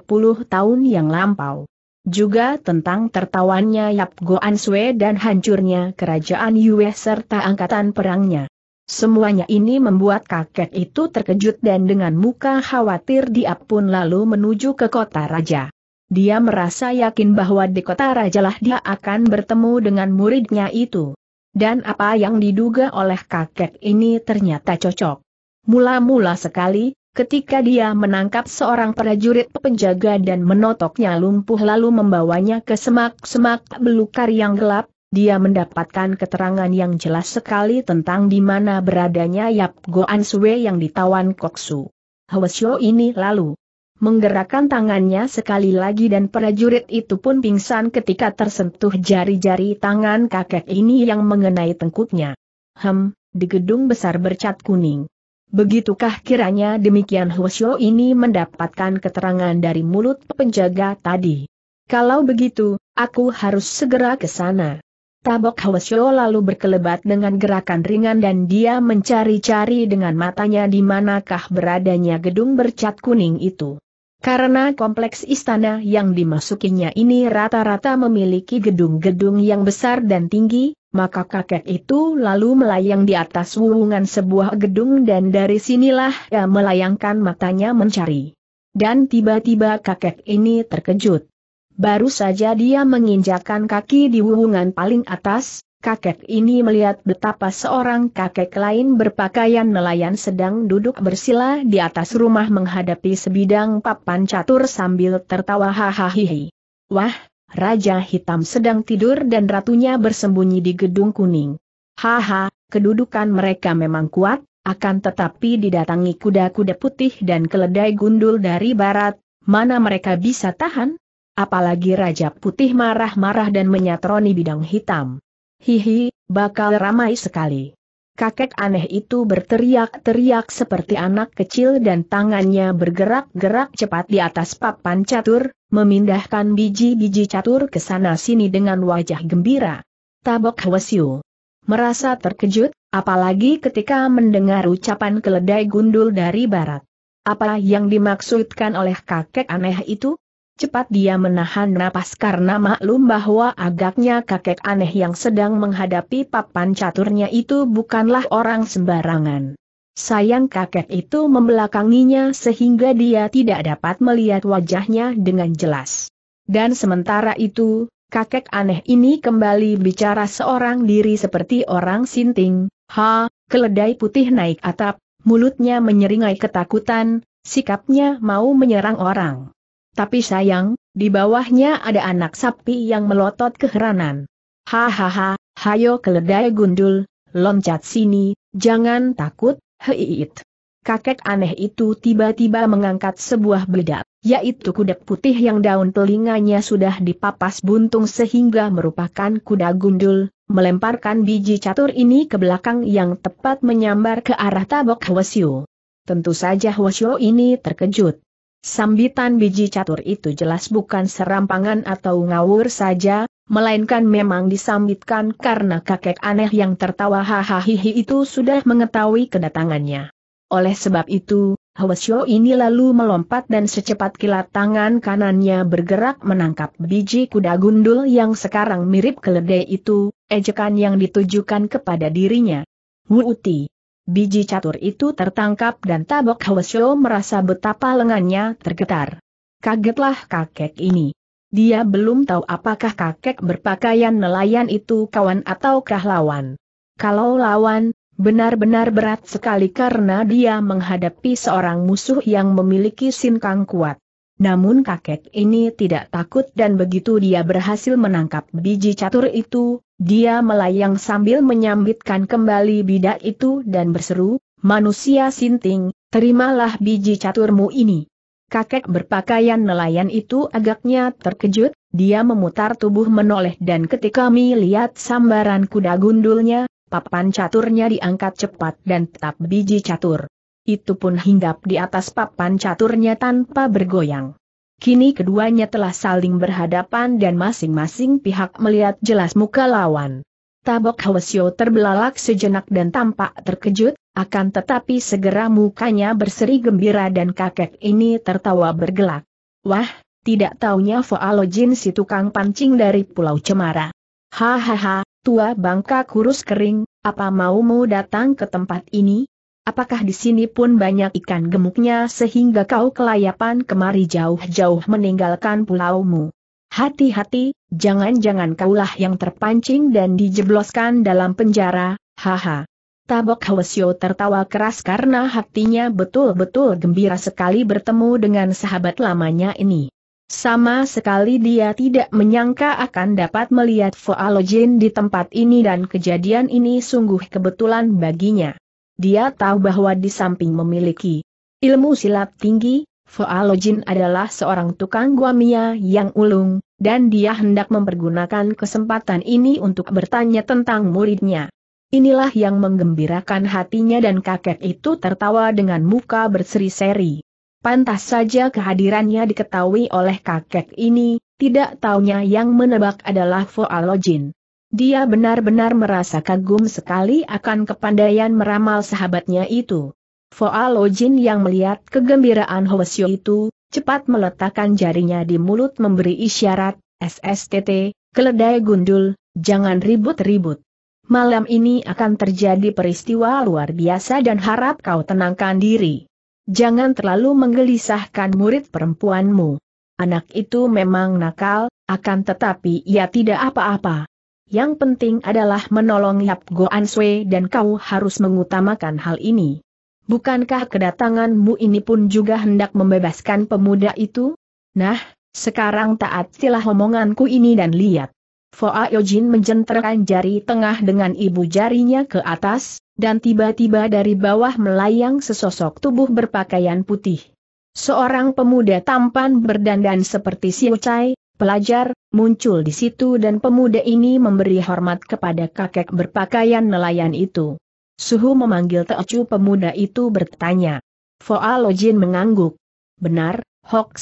tahun yang lampau. Juga tentang tertawannya Yap Goan Sui dan hancurnya kerajaan Yue serta angkatan perangnya. Semuanya ini membuat kakek itu terkejut dan dengan muka khawatir dia pun lalu menuju ke kota raja. Dia merasa yakin bahwa di kota rajalah dia akan bertemu dengan muridnya itu. Dan apa yang diduga oleh kakek ini ternyata cocok. Mula-mula sekali, ketika dia menangkap seorang prajurit penjaga dan menotoknya lumpuh lalu membawanya ke semak-semak belukar yang gelap, dia mendapatkan keterangan yang jelas sekali tentang di mana beradanya Yap Goan Sue yang ditawan Koksu. Hwasyo ini lalu menggerakkan tangannya sekali lagi dan prajurit itu pun pingsan ketika tersentuh jari-jari tangan kakek ini yang mengenai tengkuknya. Hem, di gedung besar bercat kuning. Begitukah kiranya demikian Hwasyo ini mendapatkan keterangan dari mulut penjaga tadi? Kalau begitu, aku harus segera ke sana. Tabok Hwasyo lalu berkelebat dengan gerakan ringan dan dia mencari-cari dengan matanya di manakah beradanya gedung bercat kuning itu. Karena kompleks istana yang dimasukinya ini rata-rata memiliki gedung-gedung yang besar dan tinggi, maka kakek itu lalu melayang di atas wuungan sebuah gedung dan dari sinilah ia melayangkan matanya mencari. Dan tiba-tiba kakek ini terkejut. Baru saja dia menginjakan kaki di wuhungan paling atas, kakek ini melihat betapa seorang kakek lain berpakaian nelayan sedang duduk bersila di atas rumah menghadapi sebidang papan catur sambil tertawa hahaha. Wah, Raja Hitam sedang tidur dan ratunya bersembunyi di gedung kuning. Haha, kedudukan mereka memang kuat, akan tetapi didatangi kuda-kuda putih dan keledai gundul dari barat, mana mereka bisa tahan? Apalagi Raja Putih marah-marah dan menyatroni bidang hitam. Hihi, bakal ramai sekali. Kakek aneh itu berteriak-teriak seperti anak kecil dan tangannya bergerak-gerak cepat di atas papan catur, memindahkan biji-biji catur ke sana-sini dengan wajah gembira. Tabok Hwasyu merasa terkejut, apalagi ketika mendengar ucapan keledai gundul dari barat. Apa yang dimaksudkan oleh kakek aneh itu? Cepat dia menahan napas karena maklum bahwa agaknya kakek aneh yang sedang menghadapi papan caturnya itu bukanlah orang sembarangan. Sayang kakek itu membelakanginya sehingga dia tidak dapat melihat wajahnya dengan jelas. Dan sementara itu, kakek aneh ini kembali bicara seorang diri seperti orang sinting, ha, keledai putih naik atap, mulutnya menyeringai ketakutan, sikapnya mau menyerang orang. Tapi sayang, di bawahnya ada anak sapi yang melotot keheranan. Hahaha, hayo keledai gundul, loncat sini, jangan takut, heiit. Kakek aneh itu tiba-tiba mengangkat sebuah bedak, yaitu kuda putih yang daun telinganya sudah dipapas buntung sehingga merupakan kuda gundul, melemparkan biji catur ini ke belakang yang tepat menyambar ke arah tabok Hwasyo. Tentu saja Hwasyo ini terkejut. Sambitan biji catur itu jelas bukan serampangan atau ngawur saja, melainkan memang disambitkan karena kakek aneh yang tertawa hahaha itu sudah mengetahui kedatangannya. Oleh sebab itu, Hwasyo ini lalu melompat dan secepat kilat tangan kanannya bergerak menangkap biji kuda gundul yang sekarang mirip keledai itu, ejekan yang ditujukan kepada dirinya. Wuti. Biji catur itu tertangkap dan Tabok Hwesyo merasa betapa lengannya tergetar. Kagetlah kakek ini. Dia belum tahu apakah kakek berpakaian nelayan itu kawan ataukah lawan. Kalau lawan, benar-benar berat sekali karena dia menghadapi seorang musuh yang memiliki sinkang kuat. Namun kakek ini tidak takut dan begitu dia berhasil menangkap biji catur itu, dia melayang sambil menyambitkan kembali bidak itu dan berseru, manusia sinting, terimalah biji caturmu ini. Kakek berpakaian nelayan itu agaknya terkejut, dia memutar tubuh menoleh dan ketika melihat sambaran kuda gundulnya, papan caturnya diangkat cepat dan tetap biji catur. Itu pun hinggap di atas papan caturnya tanpa bergoyang. Kini keduanya telah saling berhadapan dan masing-masing pihak melihat jelas muka lawan. Tabok Hwasyo terbelalak sejenak dan tampak terkejut, akan tetapi segera mukanya berseri gembira dan kakek ini tertawa bergelak. Wah, tidak taunya Foalojin si tukang pancing dari Pulau Cemara. Hahaha, tua bangka kurus kering, apa maumu datang ke tempat ini? Apakah di sini pun banyak ikan gemuknya sehingga kau kelayapan kemari jauh-jauh meninggalkan pulaumu? Hati-hati, jangan-jangan kaulah yang terpancing dan dijebloskan dalam penjara, haha. Tabok Hwasyo tertawa keras karena hatinya betul-betul gembira sekali bertemu dengan sahabat lamanya ini. Sama sekali dia tidak menyangka akan dapat melihat Foalojin di tempat ini dan kejadian ini sungguh kebetulan baginya. Dia tahu bahwa di samping memiliki ilmu silat tinggi, Foalojin adalah seorang tukang guamia yang ulung, dan dia hendak mempergunakan kesempatan ini untuk bertanya tentang muridnya. Inilah yang menggembirakan hatinya dan kakek itu tertawa dengan muka berseri-seri. Pantas saja kehadirannya diketahui oleh kakek ini, tidak taunya yang menebak adalah Foalojin. Dia benar-benar merasa kagum sekali akan kepandaian meramal sahabatnya itu. Foa Lojin yang melihat kegembiraan Hwasyo itu, cepat meletakkan jarinya di mulut memberi isyarat, SSTT, keledai gundul, jangan ribut-ribut. Malam ini akan terjadi peristiwa luar biasa dan harap kau tenangkan diri. Jangan terlalu menggelisahkan murid perempuanmu. Anak itu memang nakal, akan tetapi ia tidak apa-apa. Yang penting adalah menolong Yap Goan Sui dan kau harus mengutamakan hal ini. Bukankah kedatanganmu ini pun juga hendak membebaskan pemuda itu? Nah, sekarang taatilah omonganku ini dan lihat. Foa Yojin menjentrekan jari tengah dengan ibu jarinya ke atas, dan tiba-tiba dari bawah melayang sesosok tubuh berpakaian putih. Seorang pemuda tampan berdandan seperti Chai, pelajar, muncul di situ dan pemuda ini memberi hormat kepada kakek berpakaian nelayan itu. Suhu memanggil Teocu pemuda itu bertanya. Foa Lojin mengangguk. Benar, Hok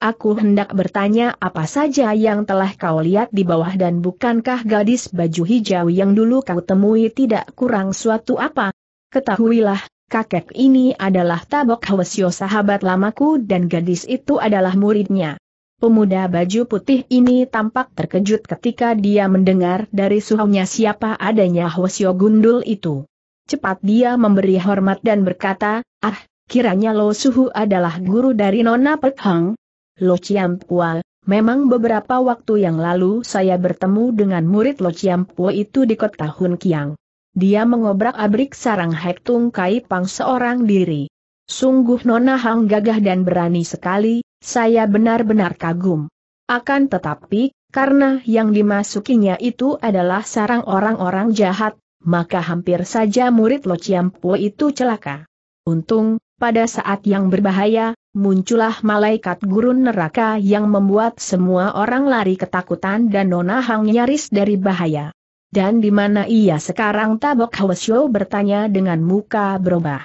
aku hendak bertanya apa saja yang telah kau lihat di bawah dan bukankah gadis baju hijau yang dulu kau temui tidak kurang suatu apa? Ketahuilah, kakek ini adalah Tabok Hwasyo sahabat lamaku dan gadis itu adalah muridnya. Pemuda baju putih ini tampak terkejut ketika dia mendengar dari suhunya siapa adanya Hwasyo Gundul itu. Cepat dia memberi hormat dan berkata, ah, kiranya Lo Suhu adalah guru dari Nona Pek Hang. Lo Pua, memang beberapa waktu yang lalu saya bertemu dengan murid Lo Pua itu di kota Hun Kiang. Dia mengobrak abrik sarang Hek Tung Kai Pang seorang diri. Sungguh Nona Hang gagah dan berani sekali, saya benar-benar kagum. Akan tetapi, karena yang dimasukinya itu adalah sarang orang-orang jahat, maka hampir saja murid Lo Ciampu itu celaka. Untung, pada saat yang berbahaya, muncullah malaikat gurun neraka yang membuat semua orang lari ketakutan dan Nona Hang nyaris dari bahaya. Dan di mana ia sekarang Tabok Hwasyo bertanya dengan muka berubah.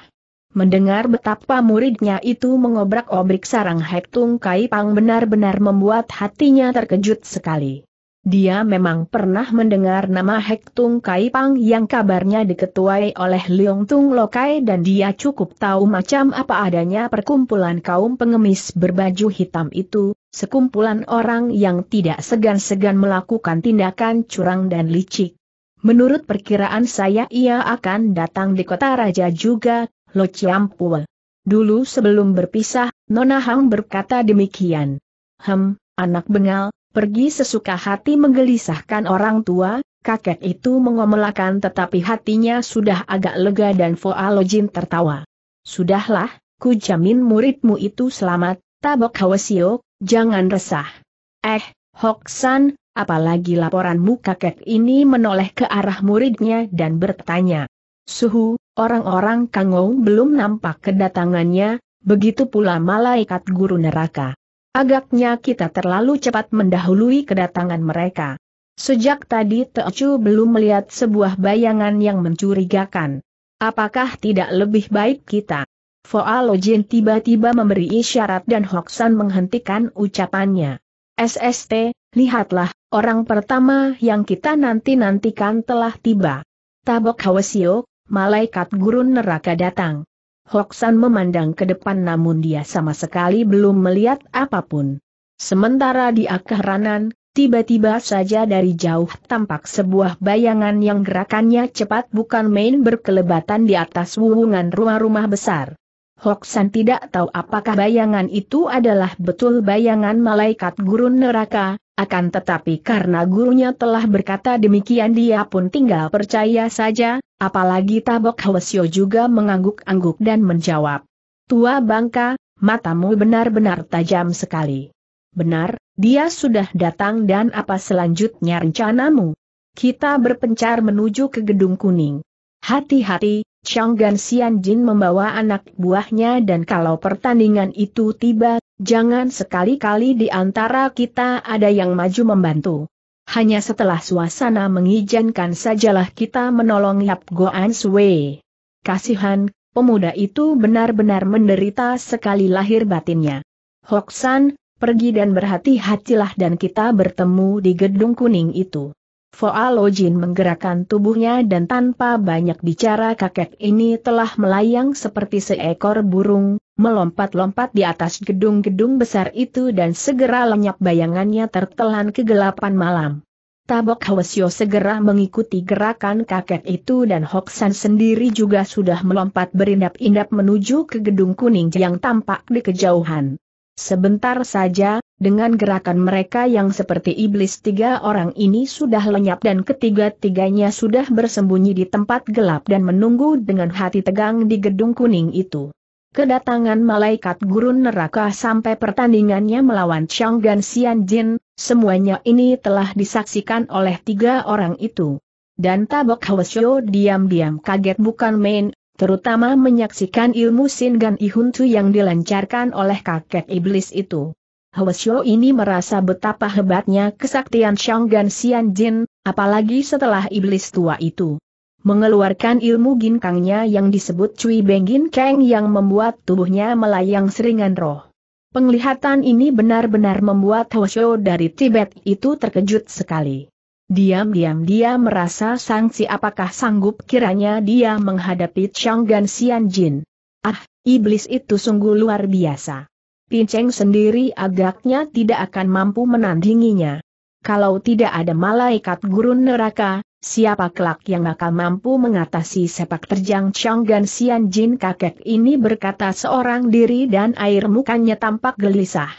Mendengar betapa muridnya itu mengobrak-obrik sarang Hektung Kai Pang benar-benar membuat hatinya terkejut sekali. Dia memang pernah mendengar nama Hektung Kai Pang yang kabarnya diketuai oleh Leong Tung Lokai dan dia cukup tahu macam apa adanya perkumpulan kaum pengemis berbaju hitam itu, sekumpulan orang yang tidak segan-segan melakukan tindakan curang dan licik. Menurut perkiraan saya ia akan datang di kota raja juga, Lo Chiampue. Dulu sebelum berpisah, Nona Hang berkata demikian. Hem, anak bengal, pergi sesuka hati menggelisahkan orang tua, kakek itu mengomelakan tetapi hatinya sudah agak lega dan Foa Jin tertawa. Sudahlah, ku jamin muridmu itu selamat, tabok hawasio, jangan resah. Eh, Hok San, apalagi laporanmu kakek ini menoleh ke arah muridnya dan bertanya. Suhu, Orang-orang Kangou belum nampak kedatangannya, begitu pula malaikat guru neraka. Agaknya kita terlalu cepat mendahului kedatangan mereka. Sejak tadi Teochu belum melihat sebuah bayangan yang mencurigakan. Apakah tidak lebih baik kita? Foalojin tiba-tiba memberi isyarat dan Hoksan menghentikan ucapannya. SST, lihatlah, orang pertama yang kita nanti-nantikan telah tiba. Tabok Hawasio, malaikat gurun neraka datang. Hoksan memandang ke depan namun dia sama sekali belum melihat apapun. Sementara di akaranan, tiba-tiba saja dari jauh tampak sebuah bayangan yang gerakannya cepat bukan main berkelebatan di atas wuhungan rumah-rumah besar. Hoksan tidak tahu apakah bayangan itu adalah betul bayangan malaikat gurun neraka, akan tetapi karena gurunya telah berkata demikian dia pun tinggal percaya saja, apalagi Tabok Hwasyo juga mengangguk-angguk dan menjawab. Tua bangka, matamu benar-benar tajam sekali. Benar, dia sudah datang dan apa selanjutnya rencanamu? Kita berpencar menuju ke gedung kuning. Hati-hati, Chang Gan Xian Jin membawa anak buahnya dan kalau pertandingan itu tiba, Jangan sekali-kali di antara kita ada yang maju membantu. Hanya setelah suasana mengizinkan sajalah kita menolong Yap Goan Sui. Kasihan, pemuda itu benar-benar menderita sekali lahir batinnya. Hoksan, pergi dan berhati-hatilah dan kita bertemu di gedung kuning itu. Foa Lojin menggerakkan tubuhnya dan tanpa banyak bicara kakek ini telah melayang seperti seekor burung, melompat-lompat di atas gedung-gedung besar itu dan segera lenyap bayangannya tertelan kegelapan malam. Tabok Hwasyo segera mengikuti gerakan kakek itu dan Hoksan sendiri juga sudah melompat berindap-indap menuju ke gedung kuning yang tampak di kejauhan. Sebentar saja, dengan gerakan mereka yang seperti iblis tiga orang ini sudah lenyap dan ketiga-tiganya sudah bersembunyi di tempat gelap dan menunggu dengan hati tegang di gedung kuning itu. Kedatangan malaikat gurun neraka sampai pertandingannya melawan Chang dan Xian Jin, semuanya ini telah disaksikan oleh tiga orang itu. Dan Tabok Hwasyo diam-diam kaget bukan main, terutama menyaksikan ilmu Singan Ihuntu yang dilancarkan oleh kakek iblis itu. Hwasyo ini merasa betapa hebatnya kesaktian Shanggan Xian Jin, apalagi setelah iblis tua itu. Mengeluarkan ilmu ginkangnya yang disebut Cui Bengin Kang yang membuat tubuhnya melayang seringan roh. Penglihatan ini benar-benar membuat Hwasyo dari Tibet itu terkejut sekali. Diam-diam dia merasa sangsi apakah sanggup kiranya dia menghadapi Gan Xian Jin. Ah, iblis itu sungguh luar biasa. Pinceng sendiri agaknya tidak akan mampu menandinginya. Kalau tidak ada malaikat gurun neraka, siapa kelak yang bakal mampu mengatasi sepak terjang Gan Xian Jin kakek ini berkata seorang diri dan air mukanya tampak gelisah.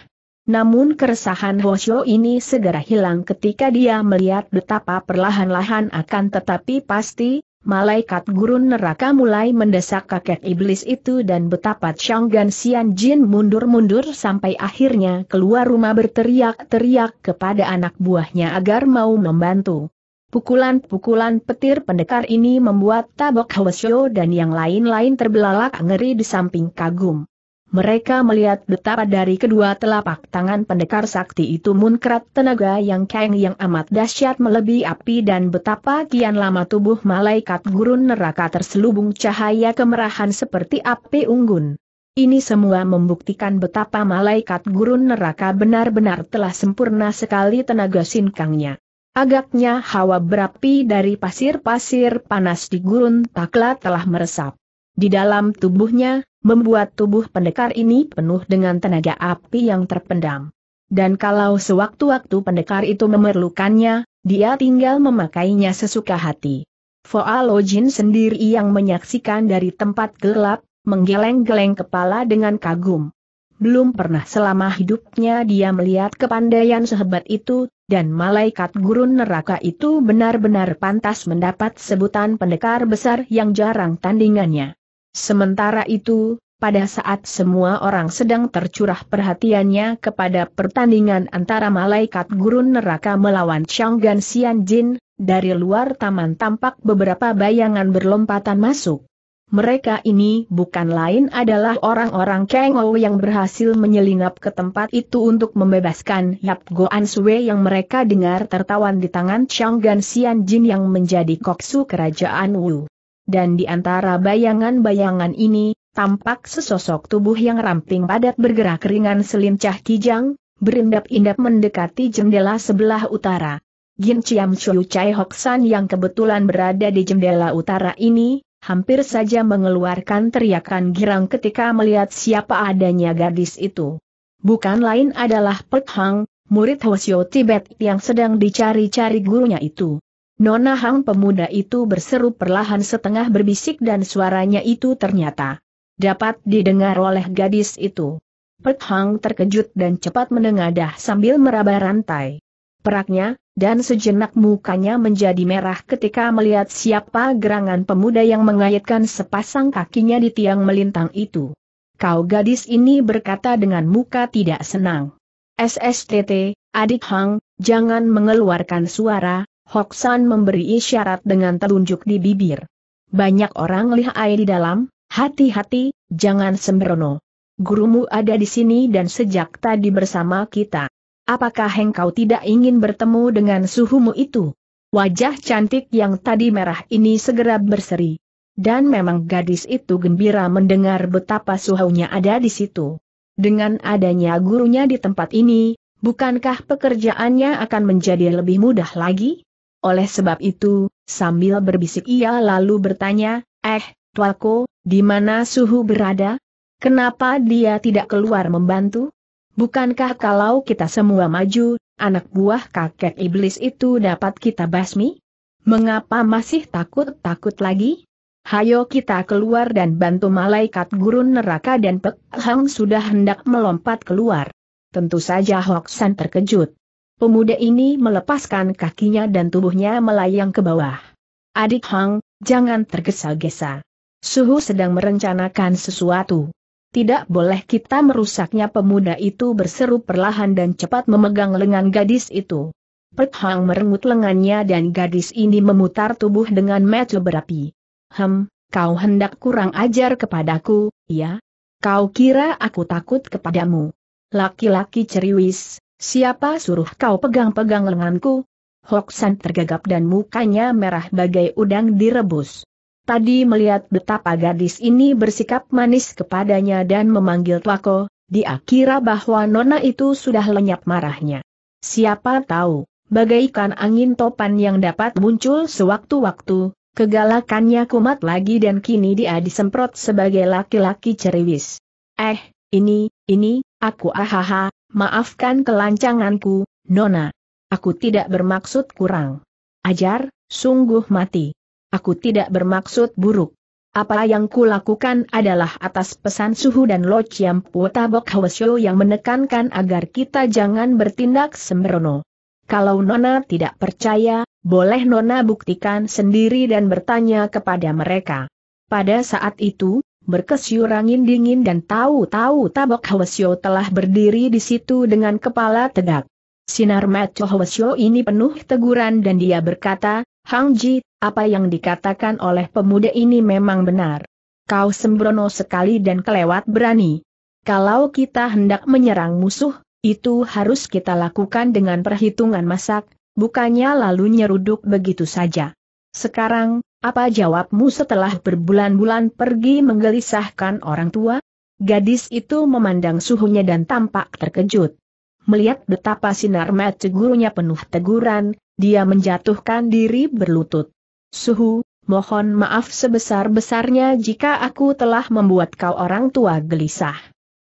Namun keresahan Hosyo ini segera hilang ketika dia melihat betapa perlahan-lahan akan tetapi pasti, malaikat gurun neraka mulai mendesak kakek iblis itu dan betapa Chang Gan Xian Jin mundur-mundur sampai akhirnya keluar rumah berteriak-teriak kepada anak buahnya agar mau membantu. Pukulan-pukulan petir pendekar ini membuat tabok Hosyo dan yang lain-lain terbelalak ngeri di samping kagum. Mereka melihat betapa dari kedua telapak tangan pendekar sakti itu munkrat tenaga yang keng yang amat dahsyat melebihi api dan betapa kian lama tubuh malaikat gurun neraka terselubung cahaya kemerahan seperti api unggun. Ini semua membuktikan betapa malaikat gurun neraka benar-benar telah sempurna sekali tenaga sinkangnya. Agaknya hawa berapi dari pasir-pasir panas di gurun takla telah meresap. Di dalam tubuhnya, membuat tubuh pendekar ini penuh dengan tenaga api yang terpendam. Dan kalau sewaktu-waktu pendekar itu memerlukannya, dia tinggal memakainya sesuka hati. Foa Lojin sendiri yang menyaksikan dari tempat gelap, menggeleng-geleng kepala dengan kagum. Belum pernah selama hidupnya dia melihat kepandaian sehebat itu, dan malaikat gurun neraka itu benar-benar pantas mendapat sebutan pendekar besar yang jarang tandingannya. Sementara itu, pada saat semua orang sedang tercurah perhatiannya kepada pertandingan antara malaikat gurun neraka melawan Changgan Xian Jin, dari luar taman tampak beberapa bayangan berlompatan masuk. Mereka ini bukan lain adalah orang-orang Kengou yang berhasil menyelinap ke tempat itu untuk membebaskan Yap An Sue yang mereka dengar tertawan di tangan Changgan Xian Jin yang menjadi koksu kerajaan Wu dan di antara bayangan-bayangan ini, tampak sesosok tubuh yang ramping padat bergerak ringan selincah kijang, berindap-indap mendekati jendela sebelah utara. Gin Chiam Chiu Chai Hok San yang kebetulan berada di jendela utara ini, hampir saja mengeluarkan teriakan girang ketika melihat siapa adanya gadis itu. Bukan lain adalah Pek Hang, murid Hwasyo Tibet yang sedang dicari-cari gurunya itu. Nona Hang pemuda itu berseru perlahan setengah berbisik dan suaranya itu ternyata dapat didengar oleh gadis itu. Pet Hang terkejut dan cepat menengadah sambil meraba rantai. Peraknya, dan sejenak mukanya menjadi merah ketika melihat siapa gerangan pemuda yang mengaitkan sepasang kakinya di tiang melintang itu. Kau gadis ini berkata dengan muka tidak senang. SSTT, adik Hang, jangan mengeluarkan suara, Hoksan memberi isyarat dengan telunjuk di bibir. Banyak orang lihai di dalam, hati-hati, jangan sembrono. Gurumu ada di sini dan sejak tadi bersama kita. Apakah engkau tidak ingin bertemu dengan suhumu itu? Wajah cantik yang tadi merah ini segera berseri. Dan memang gadis itu gembira mendengar betapa suhunya ada di situ. Dengan adanya gurunya di tempat ini, bukankah pekerjaannya akan menjadi lebih mudah lagi? Oleh sebab itu, sambil berbisik ia lalu bertanya, Eh, Tuako, di mana suhu berada? Kenapa dia tidak keluar membantu? Bukankah kalau kita semua maju, anak buah kakek iblis itu dapat kita basmi? Mengapa masih takut-takut lagi? Hayo kita keluar dan bantu malaikat gurun neraka dan Pek Hang sudah hendak melompat keluar. Tentu saja Hoksan terkejut. Pemuda ini melepaskan kakinya dan tubuhnya melayang ke bawah. Adik Hang, jangan tergesa-gesa. Suhu sedang merencanakan sesuatu. Tidak boleh kita merusaknya pemuda itu berseru perlahan dan cepat memegang lengan gadis itu. Pek Hang merengut lengannya dan gadis ini memutar tubuh dengan metu berapi. Hem, kau hendak kurang ajar kepadaku, ya? Kau kira aku takut kepadamu? Laki-laki ceriwis, Siapa suruh kau pegang-pegang lenganku? Hoksan tergagap dan mukanya merah bagai udang direbus. Tadi melihat betapa gadis ini bersikap manis kepadanya dan memanggil Tuako, dia kira bahwa nona itu sudah lenyap marahnya. Siapa tahu, bagaikan angin topan yang dapat muncul sewaktu-waktu, kegalakannya kumat lagi dan kini dia disemprot sebagai laki-laki ceriwis. Eh, ini, ini, Aku ahaha, maafkan kelancanganku, Nona. Aku tidak bermaksud kurang. Ajar, sungguh mati. Aku tidak bermaksud buruk. Apa yang kulakukan adalah atas pesan suhu dan Lo Chiam Tabok Hwasyo yang menekankan agar kita jangan bertindak sembrono. Kalau Nona tidak percaya, boleh Nona buktikan sendiri dan bertanya kepada mereka. Pada saat itu, berkesiur angin dingin dan tahu-tahu tabok Hwasyo telah berdiri di situ dengan kepala tegak. Sinar mata Hwasyo ini penuh teguran dan dia berkata, Hang Ji, apa yang dikatakan oleh pemuda ini memang benar. Kau sembrono sekali dan kelewat berani. Kalau kita hendak menyerang musuh, itu harus kita lakukan dengan perhitungan masak, bukannya lalu nyeruduk begitu saja. Sekarang, apa jawabmu setelah berbulan-bulan pergi menggelisahkan orang tua? Gadis itu memandang suhunya dan tampak terkejut. Melihat betapa sinar mat gurunya penuh teguran, dia menjatuhkan diri berlutut. Suhu, mohon maaf sebesar-besarnya jika aku telah membuat kau orang tua gelisah.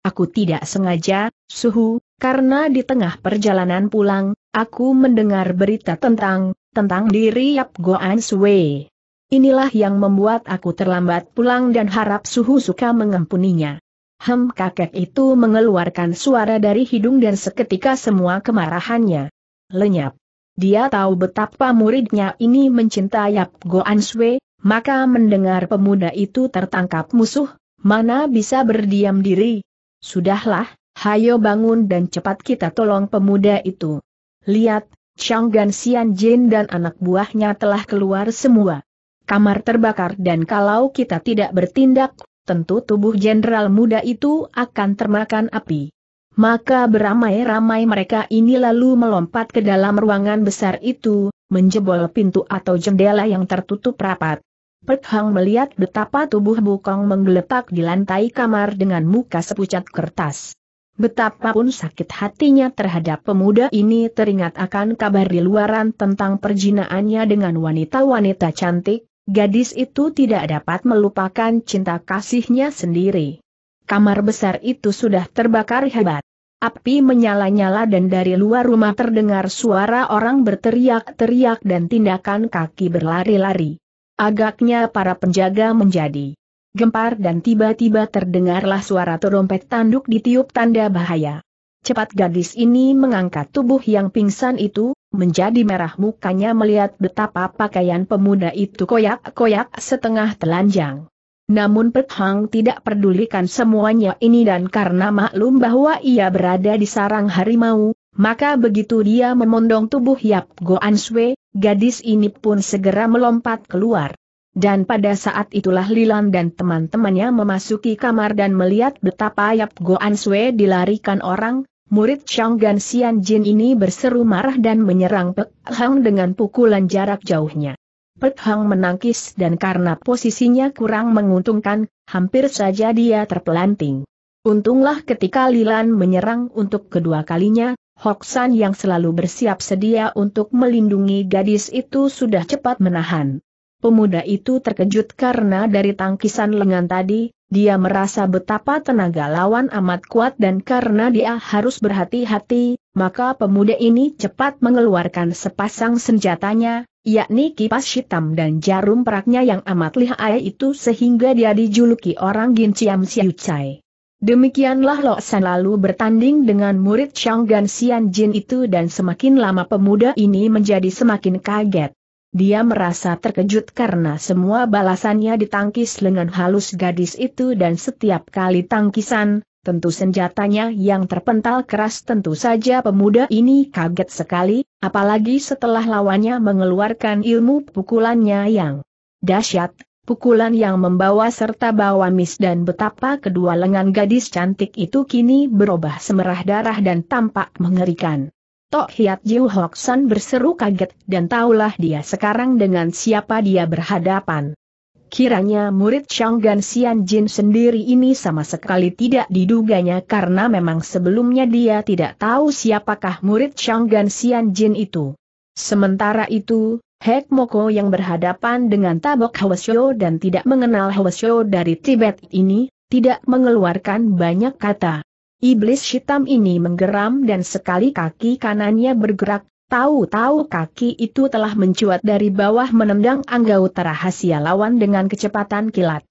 Aku tidak sengaja, Suhu, karena di tengah perjalanan pulang, aku mendengar berita tentang, tentang diri Yap Goan Sui. Inilah yang membuat aku terlambat pulang dan harap suhu suka mengampuninya. Hem kakek itu mengeluarkan suara dari hidung dan seketika semua kemarahannya lenyap. Dia tahu betapa muridnya ini mencintai Yap Goan Sue, maka mendengar pemuda itu tertangkap musuh, mana bisa berdiam diri. Sudahlah, hayo bangun dan cepat kita tolong pemuda itu. Lihat, Chang Gan Xian Jin dan anak buahnya telah keluar semua kamar terbakar dan kalau kita tidak bertindak, tentu tubuh jenderal muda itu akan termakan api. Maka beramai-ramai mereka ini lalu melompat ke dalam ruangan besar itu, menjebol pintu atau jendela yang tertutup rapat. Pek melihat betapa tubuh Bukong menggeletak di lantai kamar dengan muka sepucat kertas. Betapapun sakit hatinya terhadap pemuda ini teringat akan kabar di luaran tentang perjinaannya dengan wanita-wanita cantik, gadis itu tidak dapat melupakan cinta kasihnya sendiri. Kamar besar itu sudah terbakar hebat. Api menyala-nyala dan dari luar rumah terdengar suara orang berteriak-teriak dan tindakan kaki berlari-lari. Agaknya para penjaga menjadi gempar dan tiba-tiba terdengarlah suara terompet tanduk ditiup tanda bahaya. Cepat gadis ini mengangkat tubuh yang pingsan itu, menjadi merah mukanya melihat betapa pakaian pemuda itu koyak-koyak setengah telanjang. Namun Pek Hang tidak pedulikan semuanya ini dan karena maklum bahwa ia berada di sarang harimau, maka begitu dia memondong tubuh Yap An Swe, gadis ini pun segera melompat keluar. Dan pada saat itulah Lilan dan teman-temannya memasuki kamar dan melihat betapa Yap An Swe dilarikan orang, Murid Chang Gan Xian Jin ini berseru marah dan menyerang Pek Hang dengan pukulan jarak jauhnya. Pek Hang menangkis dan karena posisinya kurang menguntungkan, hampir saja dia terpelanting. Untunglah ketika Lilan menyerang untuk kedua kalinya, Hoksan yang selalu bersiap sedia untuk melindungi gadis itu sudah cepat menahan. Pemuda itu terkejut karena dari tangkisan lengan tadi, dia merasa betapa tenaga lawan amat kuat dan karena dia harus berhati-hati, maka pemuda ini cepat mengeluarkan sepasang senjatanya, yakni kipas hitam dan jarum peraknya yang amat lihai itu sehingga dia dijuluki orang Ginciam Siu Chai. Demikianlah Lo San lalu bertanding dengan murid Shang Gan Xian Jin itu dan semakin lama pemuda ini menjadi semakin kaget. Dia merasa terkejut karena semua balasannya ditangkis lengan halus gadis itu dan setiap kali tangkisan, tentu senjatanya yang terpental keras tentu saja pemuda ini kaget sekali, apalagi setelah lawannya mengeluarkan ilmu pukulannya yang dahsyat, pukulan yang membawa serta bawa mis dan betapa kedua lengan gadis cantik itu kini berubah semerah darah dan tampak mengerikan. Tok Hiat Jiu Hok San berseru kaget dan taulah dia sekarang dengan siapa dia berhadapan. Kiranya murid Shanggan Sian Jin sendiri ini sama sekali tidak diduganya karena memang sebelumnya dia tidak tahu siapakah murid Shanggan Sian Jin itu. Sementara itu, Hek Moko yang berhadapan dengan Tabok Hwasyo dan tidak mengenal Hwasyo dari Tibet ini, tidak mengeluarkan banyak kata. Iblis hitam ini menggeram dan sekali kaki kanannya bergerak, tahu-tahu kaki itu telah mencuat dari bawah menendang anggota rahasia lawan dengan kecepatan kilat.